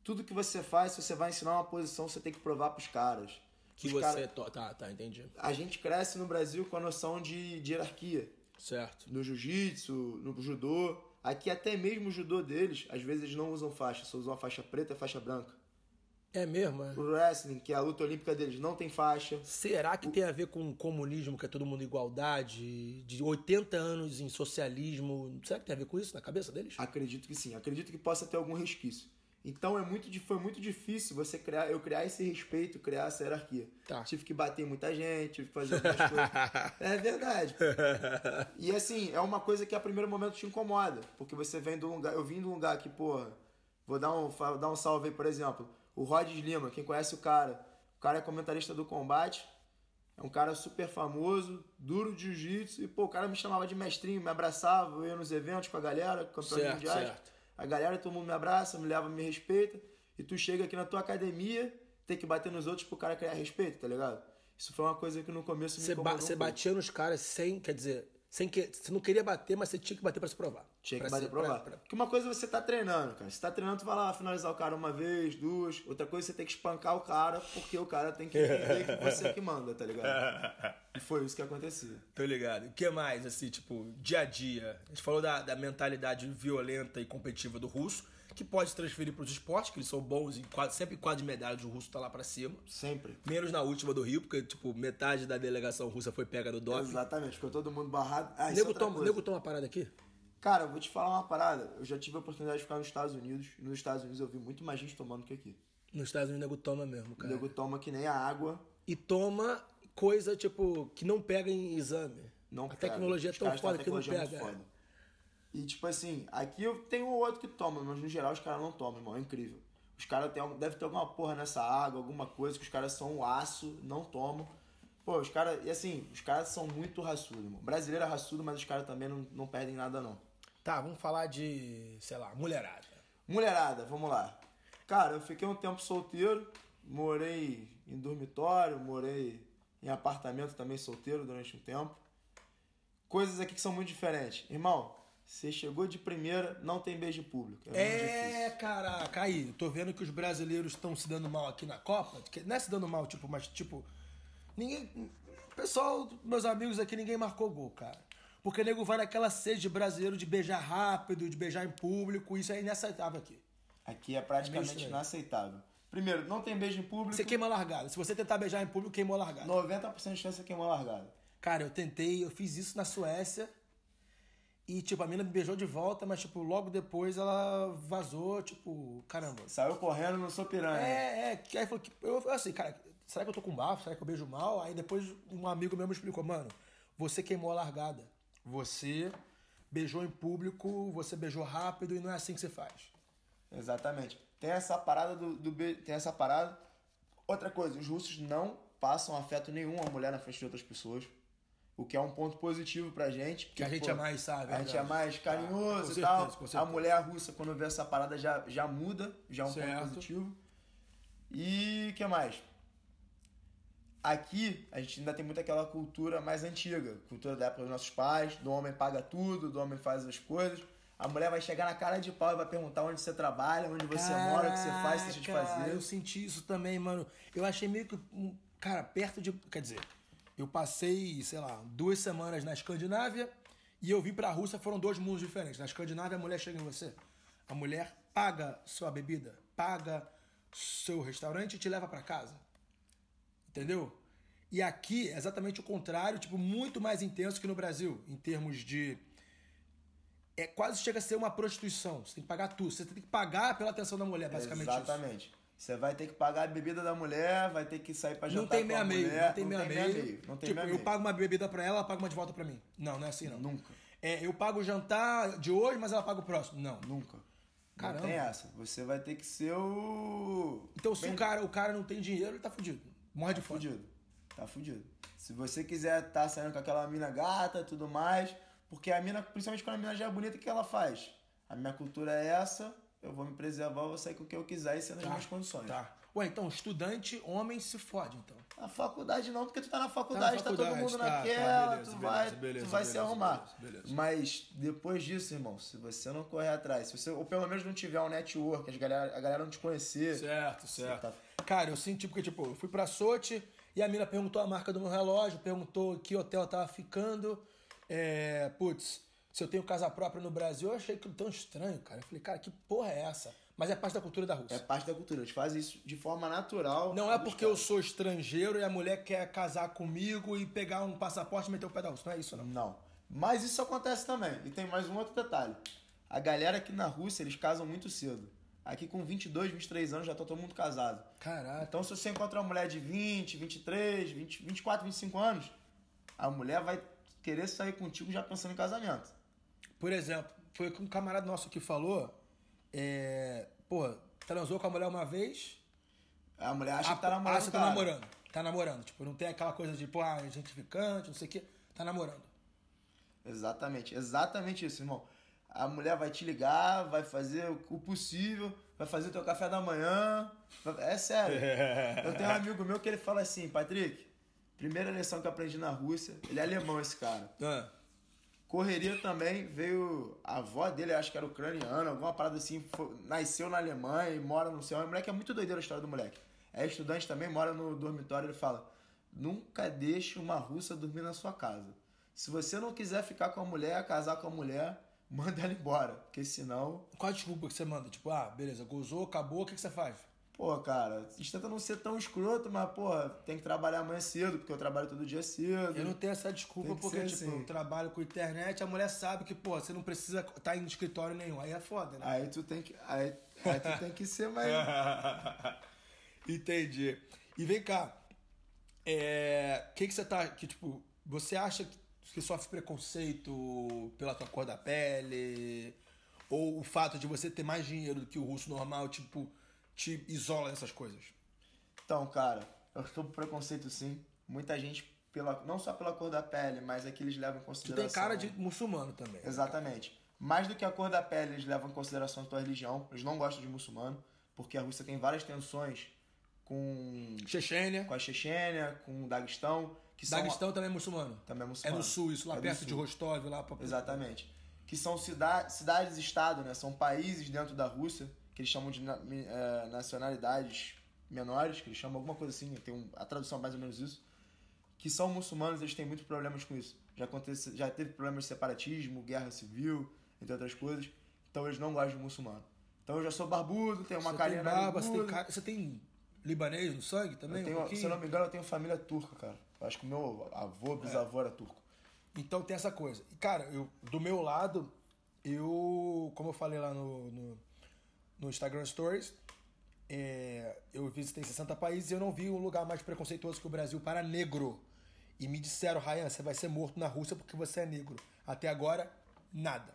tudo que você faz, se você vai ensinar uma posição, você tem que provar pros caras. Que Os você. Cara... É tá, tá, entendi. A gente cresce no Brasil com a noção de, de hierarquia. Certo. No jiu-jitsu, no judô. Aqui até mesmo o judô deles, às vezes eles não usam faixa, só usam a faixa preta e a faixa branca. É mesmo, é? O wrestling, que é a luta olímpica deles, não tem faixa. Será que o... tem a ver com o comunismo, que é todo mundo igualdade? De 80 anos em socialismo. Será que tem a ver com isso na cabeça deles? Acredito que sim. Acredito que possa ter algum resquício. Então é muito, foi muito difícil você criar, eu criar esse respeito, criar essa hierarquia. Tá. Tive que bater muita gente, tive que fazer coisas. É verdade. E assim, é uma coisa que a primeiro momento te incomoda. Porque você vem do lugar. Eu vim de um lugar que, porra, vou dar um, dar um salve aí, por exemplo. O Rodes Lima, quem conhece o cara. O cara é comentarista do combate. É um cara super famoso, duro de jiu-jitsu. E, pô, o cara me chamava de mestrinho, me abraçava, eu ia nos eventos com a galera, campeão certo, mundiais. Certo a galera, todo mundo me abraça, me leva, me respeita, e tu chega aqui na tua academia, tem que bater nos outros pro cara criar respeito, tá ligado? Isso foi uma coisa que no começo me Você ba batia nos caras sem, quer dizer, sem que você não queria bater, mas você tinha que bater para se provar. Tinha que pra bater se, provar. Pra, pra... Porque uma coisa é você tá treinando, cara. Você tá treinando, tu vai lá finalizar o cara uma vez, duas. Outra coisa é você tem que espancar o cara, porque o cara tem que entender que você é que manda, tá ligado? E foi isso que acontecia. Tô ligado. O que mais, assim, tipo, dia a dia? A gente falou da, da mentalidade violenta e competitiva do russo que pode transferir para os esportes, que eles são bons e quase, sempre quase de medalha o russo tá lá para cima. Sempre. Menos na última do Rio, porque, tipo, metade da delegação russa foi pega do doping. Exatamente, ficou todo mundo barrado. Ah, é nego, é toma, nego toma uma parada aqui? Cara, eu vou te falar uma parada. Eu já tive a oportunidade de ficar nos Estados Unidos. E nos Estados Unidos eu vi muito mais gente tomando que aqui. Nos Estados Unidos o nego toma mesmo, cara. O nego toma que nem a água. E toma coisa, tipo, que não pega em exame. Não a pega. tecnologia é tão foda que não pega. É e tipo assim, aqui eu tenho outro que toma, mas no geral os caras não tomam, irmão. É incrível. Os caras devem ter alguma porra nessa água, alguma coisa, que os caras são aço, não tomam. Pô, os caras, e assim, os caras são muito raçudo, irmão. Brasileiro é raçudo, mas os caras também não, não perdem nada, não. Tá, vamos falar de, sei lá, mulherada. Mulherada, vamos lá. Cara, eu fiquei um tempo solteiro, morei em dormitório, morei em apartamento também solteiro durante um tempo. Coisas aqui que são muito diferentes. Irmão, você chegou de primeira, não tem beijo público. É, é caraca, aí, tô vendo que os brasileiros estão se dando mal aqui na Copa. Não é se dando mal, tipo, mas tipo. Ninguém. Pessoal, meus amigos aqui, ninguém marcou gol, cara. Porque o nego vai naquela sede de brasileiro de beijar rápido, de beijar em público, isso é inaceitável aqui. Aqui é, é praticamente é inaceitável. Primeiro, não tem beijo em público. Você queima largada. Se você tentar beijar em público, queimou largada. 90% de chance queimou a largada. Cara, eu tentei, eu fiz isso na Suécia. E, tipo, a mina me beijou de volta, mas, tipo, logo depois ela vazou, tipo, caramba. Saiu correndo, não sou piranha. É, é. Aí falou que. Eu assim, cara, será que eu tô com bafo? Será que eu beijo mal? Aí depois um amigo meu me explicou, mano, você queimou a largada. Você beijou em público, você beijou rápido e não é assim que você faz. Exatamente. Tem essa parada do. do be... tem essa parada. Outra coisa, os russos não passam afeto nenhum à mulher na frente de outras pessoas. O que é um ponto positivo pra gente. Porque, que a gente pô, é mais, sabe? A gente né? é mais carinhoso ah, e tal. Certeza, a mulher russa, quando vê essa parada, já, já muda, já é um certo. ponto positivo. E o que mais? Aqui, a gente ainda tem muito aquela cultura mais antiga, cultura da época dos nossos pais, do homem paga tudo, do homem faz as coisas. A mulher vai chegar na cara de pau e vai perguntar onde você trabalha, onde você Caraca, mora, o que você faz, deixa de fazer. Eu senti isso também, mano. Eu achei meio que, hum, cara, perto de. Quer dizer, eu passei, sei lá, duas semanas na Escandinávia e eu vim para a Rússia, foram dois mundos diferentes. Na Escandinávia, a mulher chega em você. A mulher paga sua bebida, paga seu restaurante e te leva para casa. Entendeu? E aqui é exatamente o contrário, tipo, muito mais intenso que no Brasil, em termos de. É quase chega a ser uma prostituição. Você tem que pagar tudo. Você tem que pagar pela atenção da mulher, basicamente. Exatamente. Isso. Você vai ter que pagar a bebida da mulher, vai ter que sair pra jantar não tem meia mulher, Não tem meia meia não tem meia meia tipo, eu pago uma bebida pra ela, ela paga uma de volta pra mim. Não, não é assim não. Nunca. É, eu pago o jantar de hoje, mas ela paga o próximo. Não. Nunca. Caramba. Não tem essa. Você vai ter que ser o... Então se Bem... o, cara, o cara não tem dinheiro, ele tá fudido. Morre tá de fome. fudido. Tá fudido. Se você quiser tá saindo com aquela mina gata e tudo mais, porque a mina, principalmente quando a mina já é bonita, o que ela faz? A minha cultura é essa eu vou me preservar, eu vou sair com o que eu quiser e sendo tá, as minhas condições. Tá. Ué, então, estudante, homem se fode, então. Na faculdade não, porque tu tá na faculdade, tá, na faculdade, tá todo mundo tá, naquela, beleza, tu, vai, beleza, tu beleza, vai se arrumar. Mas depois disso, irmão, se você não correr atrás, se você, ou pelo menos não tiver um network, as galera, a galera não te conhecer. Certo, certo. Tá Cara, eu senti porque, tipo, eu fui pra Sote e a mina perguntou a marca do meu relógio, perguntou que hotel eu tava ficando. É, putz, se eu tenho casa própria no Brasil, eu achei aquilo tão estranho, cara. Eu falei, cara, que porra é essa? Mas é parte da cultura da Rússia. É parte da cultura, eles fazem isso de forma natural. Não é porque eu sou estrangeiro e a mulher quer casar comigo e pegar um passaporte e meter o pé da Rússia. Não é isso, não. Não. Mas isso acontece também. E tem mais um outro detalhe. A galera aqui na Rússia, eles casam muito cedo. Aqui com 22, 23 anos já tá todo mundo casado. Caraca. Então se você encontrar uma mulher de 20, 23, 20, 24, 25 anos, a mulher vai querer sair contigo já pensando em casamento. Por exemplo, foi com um camarada nosso que falou, é, pô, transou com a mulher uma vez. A mulher acha a, que tá namorando. Acha que tá namorando. Tá namorando. Tipo, não tem aquela coisa de, pô, ah, identificante, é não sei o quê. Tá namorando. Exatamente, exatamente isso, irmão. A mulher vai te ligar, vai fazer o possível, vai fazer o teu café da manhã. É sério. Eu tenho um amigo meu que ele fala assim, Patrick, primeira lição que eu aprendi na Rússia, ele é alemão esse cara. Ah. Correria também, veio a avó dele, acho que era ucraniana, alguma parada assim, foi, nasceu na Alemanha e mora no céu. O moleque é muito doideira a história do moleque. É estudante também, mora no dormitório, ele fala: "Nunca deixe uma russa dormir na sua casa. Se você não quiser ficar com a mulher, casar com a mulher, manda ela embora, porque senão". Qual a desculpa que você manda? Tipo, ah, beleza, gozou, acabou, o que, que você faz? pô, cara, a gente tenta não ser tão escroto, mas, pô, tem que trabalhar amanhã cedo, porque eu trabalho todo dia cedo. Eu não tenho essa desculpa, porque, tipo, assim. eu trabalho com internet, a mulher sabe que, pô, você não precisa estar tá em escritório nenhum. Aí é foda, né? Aí tu tem que. Aí, aí tu tem que ser mais. Entendi. E vem cá. É. O que, que você tá. Que, tipo, você acha que, que sofre preconceito pela tua cor da pele? Ou o fato de você ter mais dinheiro do que o russo normal, tipo te isola dessas coisas? Então, cara, eu sofro preconceito sim. Muita gente, pela, não só pela cor da pele, mas é que eles levam em consideração. Tu tem cara de muçulmano também. Né, Exatamente. mais do que a cor da pele, eles levam em consideração a tua religião. Eles não gostam de muçulmano, porque a Rússia tem várias tensões com. Chechênia. Com a Chechênia, com o Daguestão. Que Daguestão são... também é muçulmano. Também é muçulmano. É no sul, isso, lá é perto sul. de Rostov, lá pra. Exatamente. Que são cida... cidades-estado, né? São países dentro da Rússia que eles chamam de é, nacionalidades menores, que eles chamam alguma coisa assim, tem um, a tradução é mais ou menos isso, que são muçulmanos, eles têm muitos problemas com isso. Já, aconteceu, já teve problemas de separatismo, guerra civil, entre outras coisas. Então eles não gostam de muçulmano. Então eu já sou barbudo, tenho uma você carinha tem barba, você tem, você tem libanês no sangue também? Eu tenho, um se eu não me engano, eu tenho família turca, cara. Eu acho que o meu avô, é. bisavô é. era turco. Então tem essa coisa. E, cara, eu, do meu lado, eu, como eu falei lá no, no no Instagram Stories. É, eu visitei 60 países e eu não vi um lugar mais preconceituoso que o Brasil para negro. E me disseram, Ryan, você vai ser morto na Rússia porque você é negro. Até agora, nada.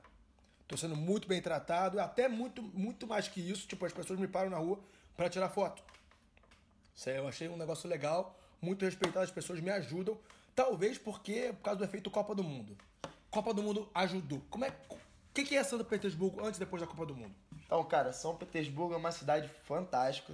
Estou sendo muito bem tratado, até muito, muito mais que isso. Tipo, as pessoas me param na rua para tirar foto. Isso eu achei um negócio legal, muito respeitado, as pessoas me ajudam. Talvez porque, por causa do efeito Copa do Mundo. Copa do Mundo ajudou. Como é. O que, que é São Petersburgo antes e depois da Copa do Mundo? Então, cara, São Petersburgo é uma cidade fantástica.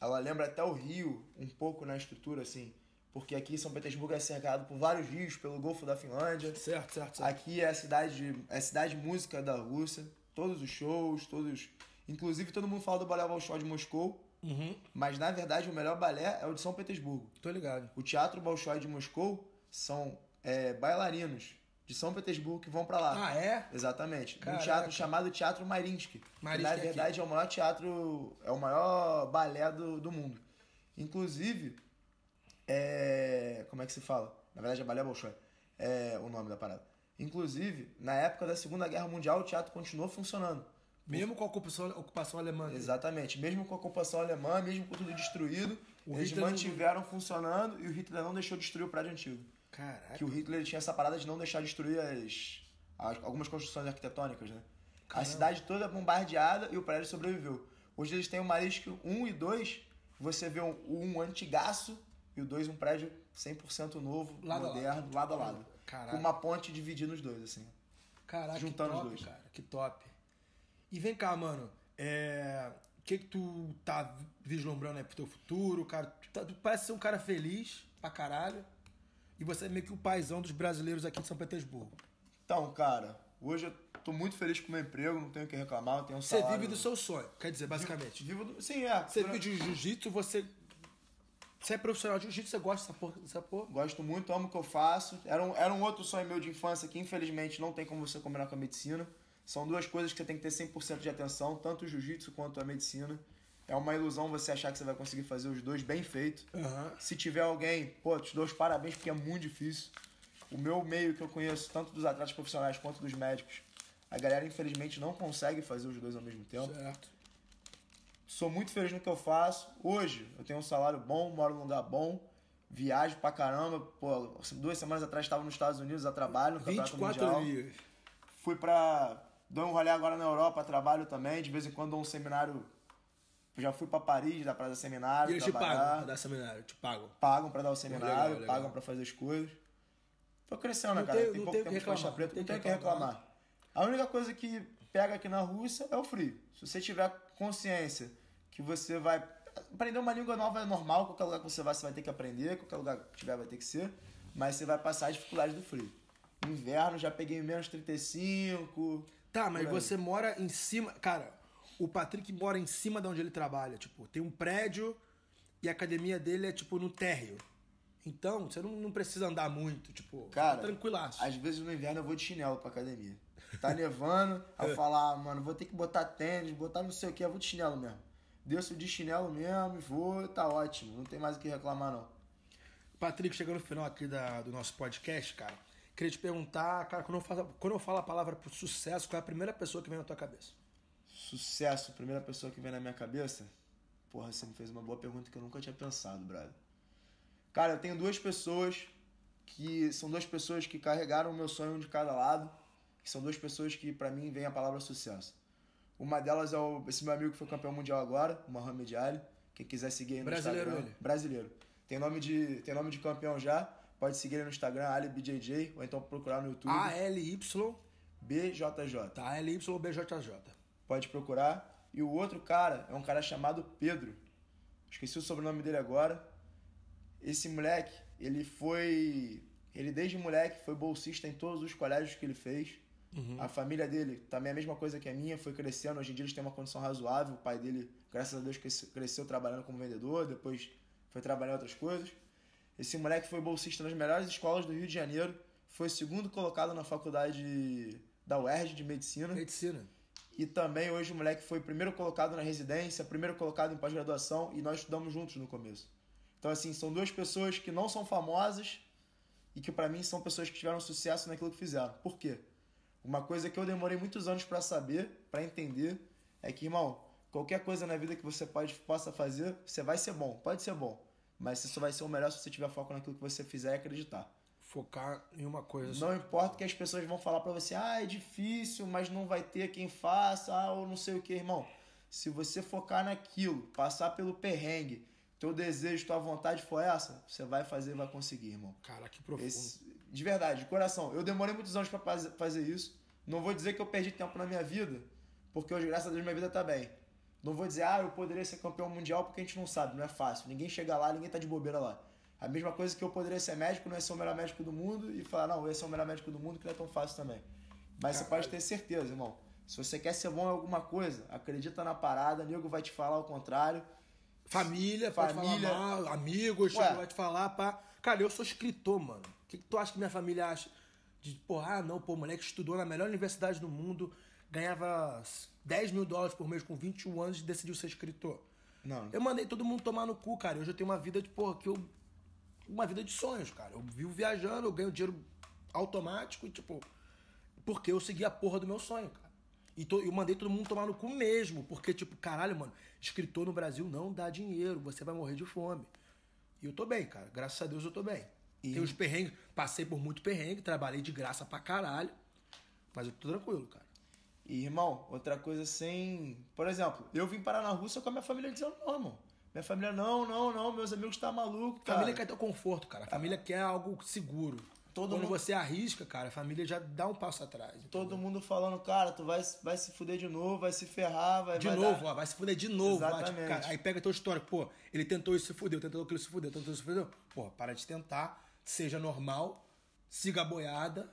Ela lembra até o Rio um pouco na estrutura, assim. Porque aqui São Petersburgo é cercado por vários rios, pelo Golfo da Finlândia. Certo, certo, certo. Aqui é a cidade, é a cidade música da Rússia. Todos os shows, todos. Inclusive, todo mundo fala do Balé Bolshoi de Moscou. Uhum. Mas, na verdade, o melhor balé é o de São Petersburgo. Tô ligado. O Teatro Bolshoi de Moscou são é, bailarinos de São Petersburgo que vão para lá. Ah, é? Exatamente. Caraca. Um teatro chamado Teatro Marinsky. Marinsky que, na é verdade, é, é, o maior teatro, é o maior balé do, do mundo. Inclusive, é... como é que se fala? Na verdade, é balé Bolshoi, é o nome da parada. Inclusive, na época da Segunda Guerra Mundial, o teatro continuou funcionando. Mesmo com a ocupação, ocupação alemã. Né? Exatamente. Mesmo com a ocupação alemã, mesmo com tudo destruído, o eles Hitler mantiveram não... funcionando e o Hitler não deixou destruir o prédio antigo. Caraca. Que o Hitler tinha essa parada de não deixar destruir as, as algumas construções arquitetônicas, né? Caramba. A cidade toda bombardeada e o prédio sobreviveu. Hoje eles têm o Marisco 1 e 2. Você vê um, um antigaço e o 2 um prédio 100% novo, lado moderno, lado a lado. Caraca. Com uma ponte dividindo os dois, assim. Caraca, juntando top, os dois. cara. Que top. E vem cá, mano. É... O que, que tu tá vislumbrando aí pro teu futuro, cara? Tu, tá... tu parece ser um cara feliz pra caralho. E você é meio que o paizão dos brasileiros aqui de São Petersburgo. Então, cara, hoje eu tô muito feliz com o meu emprego, não tenho o que reclamar, eu tenho um salário Você vive do seu sonho, quer dizer, basicamente. Vivo, vivo do... Sim, é. Você vive de jiu-jitsu, você... Você é profissional de jiu-jitsu, você gosta dessa porra, dessa porra? Gosto muito, amo o que eu faço. Era um, era um outro sonho meu de infância que, infelizmente, não tem como você combinar com a medicina. São duas coisas que você tem que ter 100% de atenção, tanto o jiu-jitsu quanto a medicina. É uma ilusão você achar que você vai conseguir fazer os dois bem feito. Uhum. Se tiver alguém, pô, te dou os parabéns porque é muito difícil. O meu meio que eu conheço, tanto dos atletas profissionais quanto dos médicos, a galera infelizmente não consegue fazer os dois ao mesmo tempo. Certo. Sou muito feliz no que eu faço. Hoje eu tenho um salário bom, moro num lugar bom, viajo pra caramba. Pô, duas semanas atrás estava nos Estados Unidos a trabalho, no 24 Mundial. Dias. Fui pra. Dou um rolê agora na Europa, trabalho também. De vez em quando dou um seminário Tipo, já fui para Paris dar para dar seminário. E eles te pagam pra dar seminário, te pagam. Pagam para dar o seminário, legal, legal. pagam para fazer as coisas. Tô crescendo, né, não cara. Tem, tem pouco tempo de preta, não tem o que reclamar. A única coisa que pega aqui na Rússia é o frio. Se você tiver consciência que você vai aprender uma língua nova é normal, qualquer lugar que você vai, você vai ter que aprender, qualquer lugar que tiver vai ter que ser, mas você vai passar a dificuldade do frio. Inverno já peguei menos 35. Tá, mas você mora em cima. Cara, o Patrick mora em cima de onde ele trabalha. Tipo, tem um prédio e a academia dele é, tipo, no térreo. Então, você não, não precisa andar muito, tipo, Cara, tranquilaço. Às vezes no inverno eu vou de chinelo pra academia. Tá nevando, eu é. falar, ah, mano, vou ter que botar tênis, botar não sei o que, eu vou de chinelo mesmo. Desço de chinelo mesmo, vou, tá ótimo, não tem mais o que reclamar não. Patrick, chegando no final aqui da, do nosso podcast, cara, queria te perguntar, cara, quando eu, falo, quando eu falo a palavra pro sucesso, qual é a primeira pessoa que vem na tua cabeça? Sucesso, primeira pessoa que vem na minha cabeça. Porra, você me fez uma boa pergunta que eu nunca tinha pensado, brother. Cara, eu tenho duas pessoas que são duas pessoas que carregaram o meu sonho de cada lado, que são duas pessoas que para mim vem a palavra sucesso. Uma delas é o, esse meu amigo que foi campeão mundial agora, o Mohamed Ali. Quem quiser seguir aí no brasileiro Instagram. Ele. Brasileiro. Tem nome de tem nome de campeão já. Pode seguir aí no Instagram, AliBJJ, ou então procurar no YouTube. A-L-Y. B J J Tá, L Y B J J tá, pode procurar. E o outro cara é um cara chamado Pedro. Esqueci o sobrenome dele agora. Esse moleque, ele foi. Ele desde moleque foi bolsista em todos os colégios que ele fez. Uhum. A família dele também é a mesma coisa que a minha, foi crescendo. Hoje em dia eles têm uma condição razoável. O pai dele, graças a Deus, cresceu trabalhando como vendedor, depois foi trabalhar outras coisas. Esse moleque foi bolsista nas melhores escolas do Rio de Janeiro, foi segundo colocado na faculdade da UERJ de medicina. Medicina. E também hoje o moleque foi primeiro colocado na residência, primeiro colocado em pós-graduação e nós estudamos juntos no começo. Então, assim, são duas pessoas que não são famosas e que para mim são pessoas que tiveram sucesso naquilo que fizeram. Por quê? Uma coisa que eu demorei muitos anos para saber, para entender, é que, irmão, qualquer coisa na vida que você pode, possa fazer, você vai ser bom, pode ser bom, mas você só vai ser o melhor se você tiver foco naquilo que você fizer e acreditar focar em uma coisa Não importa que as pessoas vão falar para você, ah, é difícil, mas não vai ter quem faça, ah, ou não sei o que, irmão. Se você focar naquilo, passar pelo perrengue, teu desejo, tua vontade for essa, você vai fazer, vai conseguir, irmão. Cara, que profundo. Esse, de verdade, de coração. Eu demorei muitos anos para fazer isso. Não vou dizer que eu perdi tempo na minha vida, porque hoje, graças a Deus, minha vida tá bem. Não vou dizer, ah, eu poderia ser campeão mundial, porque a gente não sabe, não é fácil. Ninguém chega lá, ninguém tá de bobeira lá. A mesma coisa que eu poderia ser médico, não ia ser o melhor médico do mundo e falar, não, eu ia ser o melhor médico do mundo, que não é tão fácil também. Mas você pode ter certeza, irmão. Se você quer ser bom em alguma coisa, acredita na parada, nego vai te falar o contrário. Família, família, mal, amigos, vai te falar, pá. Cara, eu sou escritor, mano. O que, que tu acha que minha família acha? De, porra, ah, não, pô, moleque estudou na melhor universidade do mundo, ganhava 10 mil dólares por mês com 21 anos e decidiu ser escritor. Não. Eu mandei todo mundo tomar no cu, cara. Hoje eu tenho uma vida de, porra, que eu uma vida de sonhos, cara. Eu vivo viajando, eu ganho dinheiro automático e, tipo, porque eu segui a porra do meu sonho, cara. E to, eu mandei todo mundo tomar no cu mesmo, porque, tipo, caralho, mano, escritor no Brasil não dá dinheiro, você vai morrer de fome. E eu tô bem, cara. Graças a Deus eu tô bem. E... Tem os perrengues, passei por muito perrengue, trabalhei de graça pra caralho, mas eu tô tranquilo, cara. E, irmão, outra coisa sem. Por exemplo, eu vim parar na Rússia com a minha família dizendo, não, irmão. Minha família, não, não, não, meus amigos tá maluco, cara. Família quer teu conforto, cara. A família quer algo seguro. Todo Quando mundo... você arrisca, cara, a família já dá um passo atrás. Entendeu? Todo mundo falando, cara, tu vai, vai se fuder de novo, vai se ferrar, vai. De vai novo, dar... ó, vai se fuder de novo. Exatamente. Vai, tipo, cara, aí pega teu histórico, pô, ele tentou isso se fudeu, tentou aquilo se fudeu, tentou isso se fudeu. Pô, para de tentar, seja normal, siga a boiada,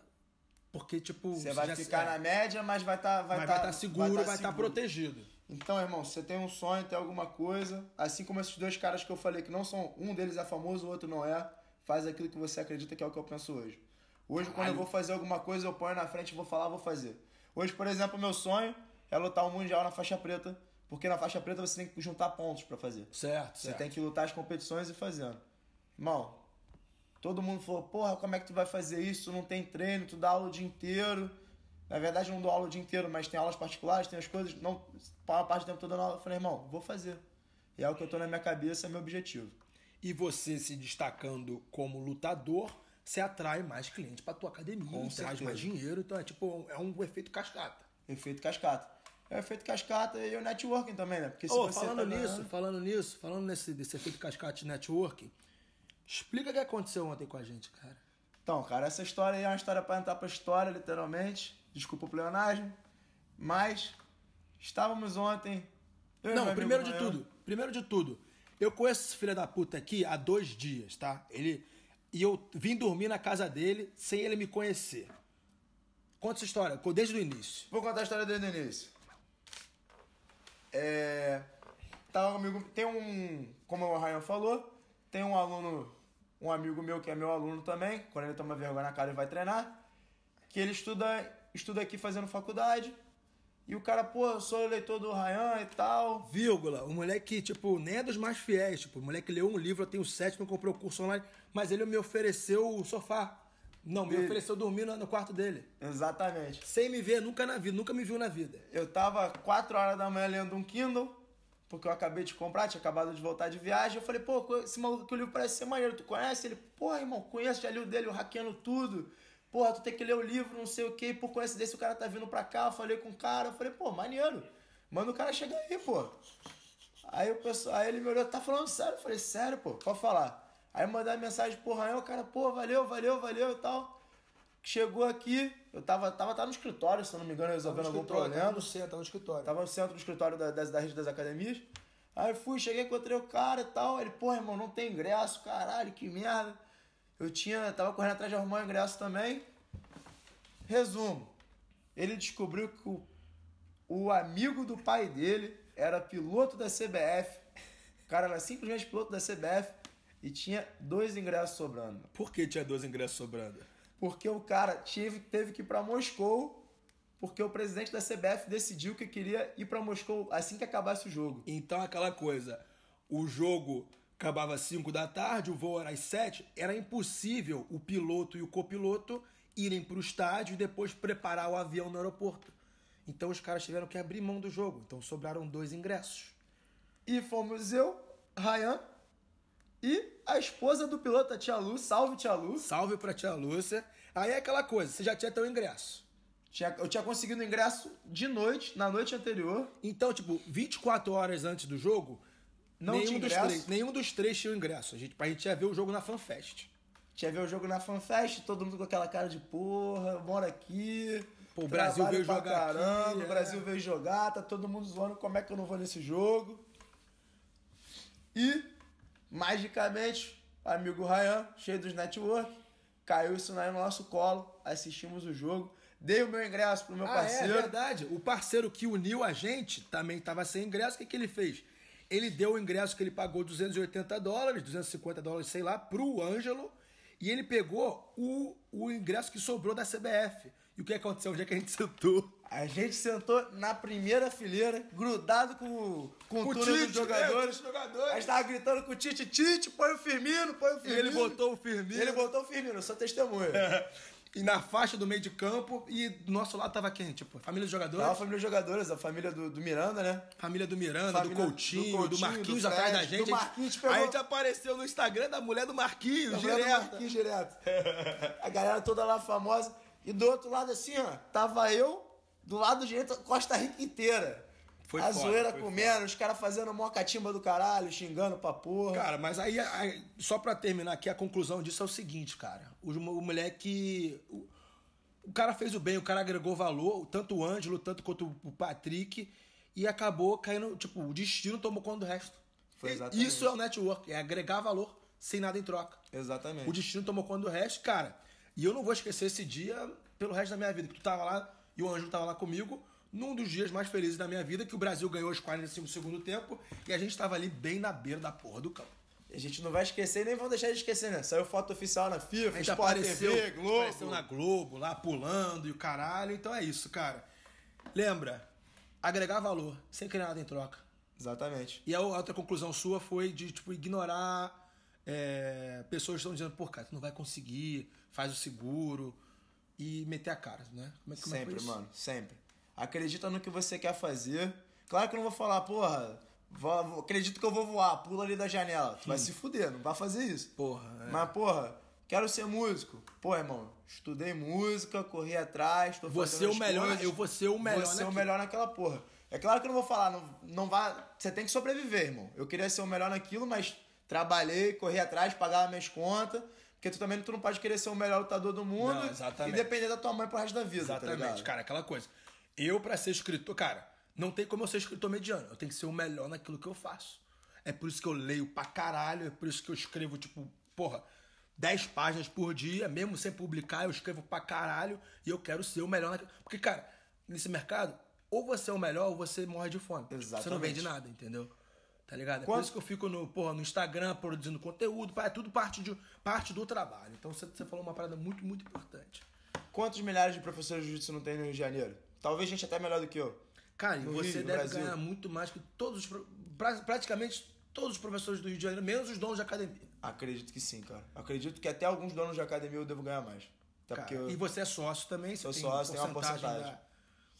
porque, tipo. Você vai ficar é. na média, mas vai estar. Tá, vai mas tá, vai estar tá seguro, vai estar tá, tá protegido. Então, irmão, se você tem um sonho, tem alguma coisa, assim como esses dois caras que eu falei que não são, um deles é famoso, o outro não é, faz aquilo que você acredita que é o que eu penso hoje. Hoje, quando eu vou fazer alguma coisa, eu ponho na frente, vou falar, vou fazer. Hoje, por exemplo, meu sonho é lutar o um Mundial na faixa preta, porque na faixa preta você tem que juntar pontos para fazer. Certo, Você certo. tem que lutar as competições e fazendo. Irmão, todo mundo falou, porra, como é que tu vai fazer isso? Tu não tem treino, tu dá aula o dia inteiro na verdade, não dou aula o dia inteiro, mas tem aulas particulares, tem as coisas. Não, a parte do tempo toda na aula. Eu falei, irmão, vou fazer. E é o que eu tô na minha cabeça, é meu objetivo. E você se destacando como lutador, você atrai mais clientes para tua academia, Com traz mais dinheiro. Então é tipo, é um efeito cascata. Efeito cascata. É o efeito cascata e o networking também, né? Porque se oh, você falando tá nisso, falando nisso, falando nesse desse efeito cascata de networking, explica o que aconteceu ontem com a gente, cara. Então, cara, essa história aí é uma história para entrar pra história, literalmente. Desculpa o pleonagem. Mas estávamos ontem. Não, primeiro de maior. tudo. Primeiro de tudo. Eu conheço esse filho da puta aqui há dois dias, tá? Ele. E eu vim dormir na casa dele sem ele me conhecer. Conta essa história, desde o início. Vou contar a história desde o início. É. Tava comigo. Tem um. Como o Ryan falou, tem um aluno. Um amigo meu que é meu aluno também, quando ele toma vergonha na cara e vai treinar, que ele estuda estudo aqui fazendo faculdade. E o cara, pô, eu sou leitor do Ryan e tal. Vírgula. O moleque, tipo, nem é dos mais fiéis. Tipo, o moleque leu um livro, eu tenho sete, não comprou o curso online. Mas ele me ofereceu o sofá. Não, me ele... ofereceu dormir no quarto dele. Exatamente. Sem me ver nunca na vida, nunca me viu na vida. Eu tava quatro horas da manhã lendo um Kindle, porque eu acabei de comprar, tinha acabado de voltar de viagem. Eu falei, pô, esse maluco que o livro parece ser maneiro, tu conhece? Ele, pô, irmão, conheço, já li o dele, o hackeando tudo porra, tu tem que ler o livro, não sei o que, por coincidência o cara tá vindo pra cá, eu falei com o cara, eu falei, pô, maneiro, manda o cara chegar aí, pô. Aí, o pessoal, aí ele me olhou, tá falando sério? Eu falei, sério, pô, pode falar. Aí mandar mensagem pro Rael, o cara, pô, valeu, valeu, valeu e tal. Chegou aqui, eu tava, tava, tava no escritório, se não me engano, resolvendo algum problema. Tava no centro, tava no escritório. Tava no centro do escritório da, das, da rede das academias. Aí fui, cheguei, encontrei o cara e tal. Ele, pô, irmão, não tem ingresso, caralho, que merda. Eu tinha, tava correndo atrás de arrumar o ingresso também. Resumo, ele descobriu que o, o amigo do pai dele era piloto da CBF. O cara era simplesmente piloto da CBF e tinha dois ingressos sobrando. Por que tinha dois ingressos sobrando? Porque o cara teve, teve que ir para Moscou porque o presidente da CBF decidiu que queria ir para Moscou assim que acabasse o jogo. Então aquela coisa, o jogo Acabava às 5 da tarde, o voo era às 7, era impossível o piloto e o copiloto irem para o estádio e depois preparar o avião no aeroporto. Então os caras tiveram que abrir mão do jogo, então sobraram dois ingressos. E fomos eu, Ryan e a esposa do piloto, a tia Lu, salve tia Lu. Salve para tia Lúcia. Aí é aquela coisa, você já tinha teu ingresso. Eu tinha conseguido o ingresso de noite, na noite anterior. Então, tipo, 24 horas antes do jogo, não nenhum dos três, nenhum dos três tinha o ingresso. A gente, a gente ia ver o jogo na FanFest. Tinha ver o jogo na FanFest, todo mundo com aquela cara de porra, mora aqui. Pô, o Brasil veio jogar caramba, aqui, é. o Brasil é. veio jogar, tá todo mundo zoando como é que eu não vou nesse jogo. E, magicamente, amigo Ryan, cheio dos network, caiu isso aí no nosso colo, assistimos o jogo. Dei o meu ingresso pro meu ah, é parceiro. É, é verdade. O parceiro que uniu a gente também tava sem ingresso. O que, que ele fez? Ele deu o ingresso que ele pagou 280 dólares, 250 dólares, sei lá, pro Ângelo. E ele pegou o, o ingresso que sobrou da CBF. E o que aconteceu? Onde é que a gente sentou? A gente sentou na primeira fileira, grudado com, com o, túnel dos é, jogadores. jogadores. A gente tava gritando com o Tite, Tite, põe o Firmino, põe o Firmino. E ele botou o Firmino. Ele botou o Firmino, eu sou testemunha. e na faixa do meio de campo. E do nosso lado tava quem? Tipo, família de jogadores? Tava a família de jogadores, a família do, do Miranda, né? Família do Miranda, família do, Coutinho, do, Coutinho, do Marquinhos do Fred, atrás da gente. Do Marquinhos pegou... A gente apareceu no Instagram da mulher do Marquinhos, da direto. Mulher do Marquinhos direto. a galera toda lá famosa. E do outro lado, assim, ó, tava eu, do lado direito, Costa Rica inteira. Foi a foda, zoeira comendo, foda. os caras fazendo mocatimba catimba do caralho, xingando pra porra. Cara, mas aí, aí, só pra terminar aqui, a conclusão disso é o seguinte, cara. O, o moleque. O, o cara fez o bem, o cara agregou valor, tanto o Ângelo, tanto quanto o Patrick, e acabou caindo. Tipo, o destino tomou conta do resto. Foi exatamente. Isso é o network, é agregar valor sem nada em troca. Exatamente. O destino tomou conta do resto, cara. E eu não vou esquecer esse dia pelo resto da minha vida, que tu tava lá e o Ângelo tava lá comigo num dos dias mais felizes da minha vida, que o Brasil ganhou os 45 do segundo tempo e a gente estava ali bem na beira da porra do campo. A gente não vai esquecer nem vão deixar de esquecer, né? Saiu foto oficial na FIFA, a gente Sport apareceu, TV, Globo. Apareceu na Globo, lá pulando e o caralho. Então é isso, cara. Lembra, agregar valor, sem querer nada em troca. Exatamente. E a outra conclusão sua foi de, tipo, ignorar é, pessoas que estão dizendo, pô, cara, tu não vai conseguir, faz o seguro e meter a cara, né? Como é, como é sempre, é mano, sempre acredita no que você quer fazer. Claro que eu não vou falar, porra, vou, acredito que eu vou voar, pula ali da janela. Tu vai se fuder, não vai fazer isso. Porra. É. Mas, porra, quero ser músico. Pô, irmão, estudei música, corri atrás, tô fazendo Você é o melhor, coisas, eu vou ser o melhor. Vou ser é o melhor naquela porra. É claro que eu não vou falar, não, não vá. Você tem que sobreviver, irmão. Eu queria ser o melhor naquilo, mas trabalhei, corri atrás, pagava minhas contas. Porque tu também tu não pode querer ser o melhor lutador do mundo não, e depender da tua mãe pro resto da vida. Tá exatamente, tá cara, aquela coisa. Eu, para ser escritor, cara, não tem como eu ser escritor mediano. Eu tenho que ser o melhor naquilo que eu faço. É por isso que eu leio pra caralho, é por isso que eu escrevo, tipo, porra, 10 páginas por dia, mesmo sem publicar, eu escrevo pra caralho e eu quero ser o melhor naquilo. Porque, cara, nesse mercado, ou você é o melhor ou você morre de fome. Exatamente. Tipo, você não vende nada, entendeu? Tá ligado? É por isso que eu fico no, porra, no Instagram produzindo conteúdo, é tudo parte, de, parte do trabalho. Então você falou uma parada muito, muito importante. Quantos milhares de professores de jiu-jitsu não tem no Rio de Janeiro? Talvez a gente até melhor do que eu. Cara, no você Rio, deve ganhar muito mais que todos os. Praticamente todos os professores do Rio de Janeiro, menos os donos de academia. Acredito que sim, cara. Acredito que até alguns donos de academia eu devo ganhar mais. Até cara, eu... E você é sócio também? Sou sócio, tem uma porcentagem. Da...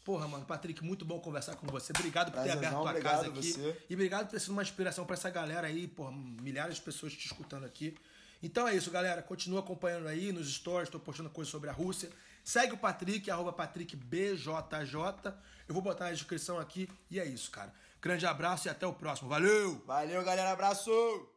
Porra, mano, Patrick, muito bom conversar com você. Obrigado por ter aberto não, tua casa aqui. Você. E obrigado por ter sido uma inspiração para essa galera aí, porra, milhares de pessoas te escutando aqui. Então é isso, galera. Continua acompanhando aí nos stories, estou postando coisas sobre a Rússia. Segue o Patrick, arroba PatrickBJJ. Eu vou botar na descrição aqui. E é isso, cara. Grande abraço e até o próximo. Valeu! Valeu, galera. Abraço!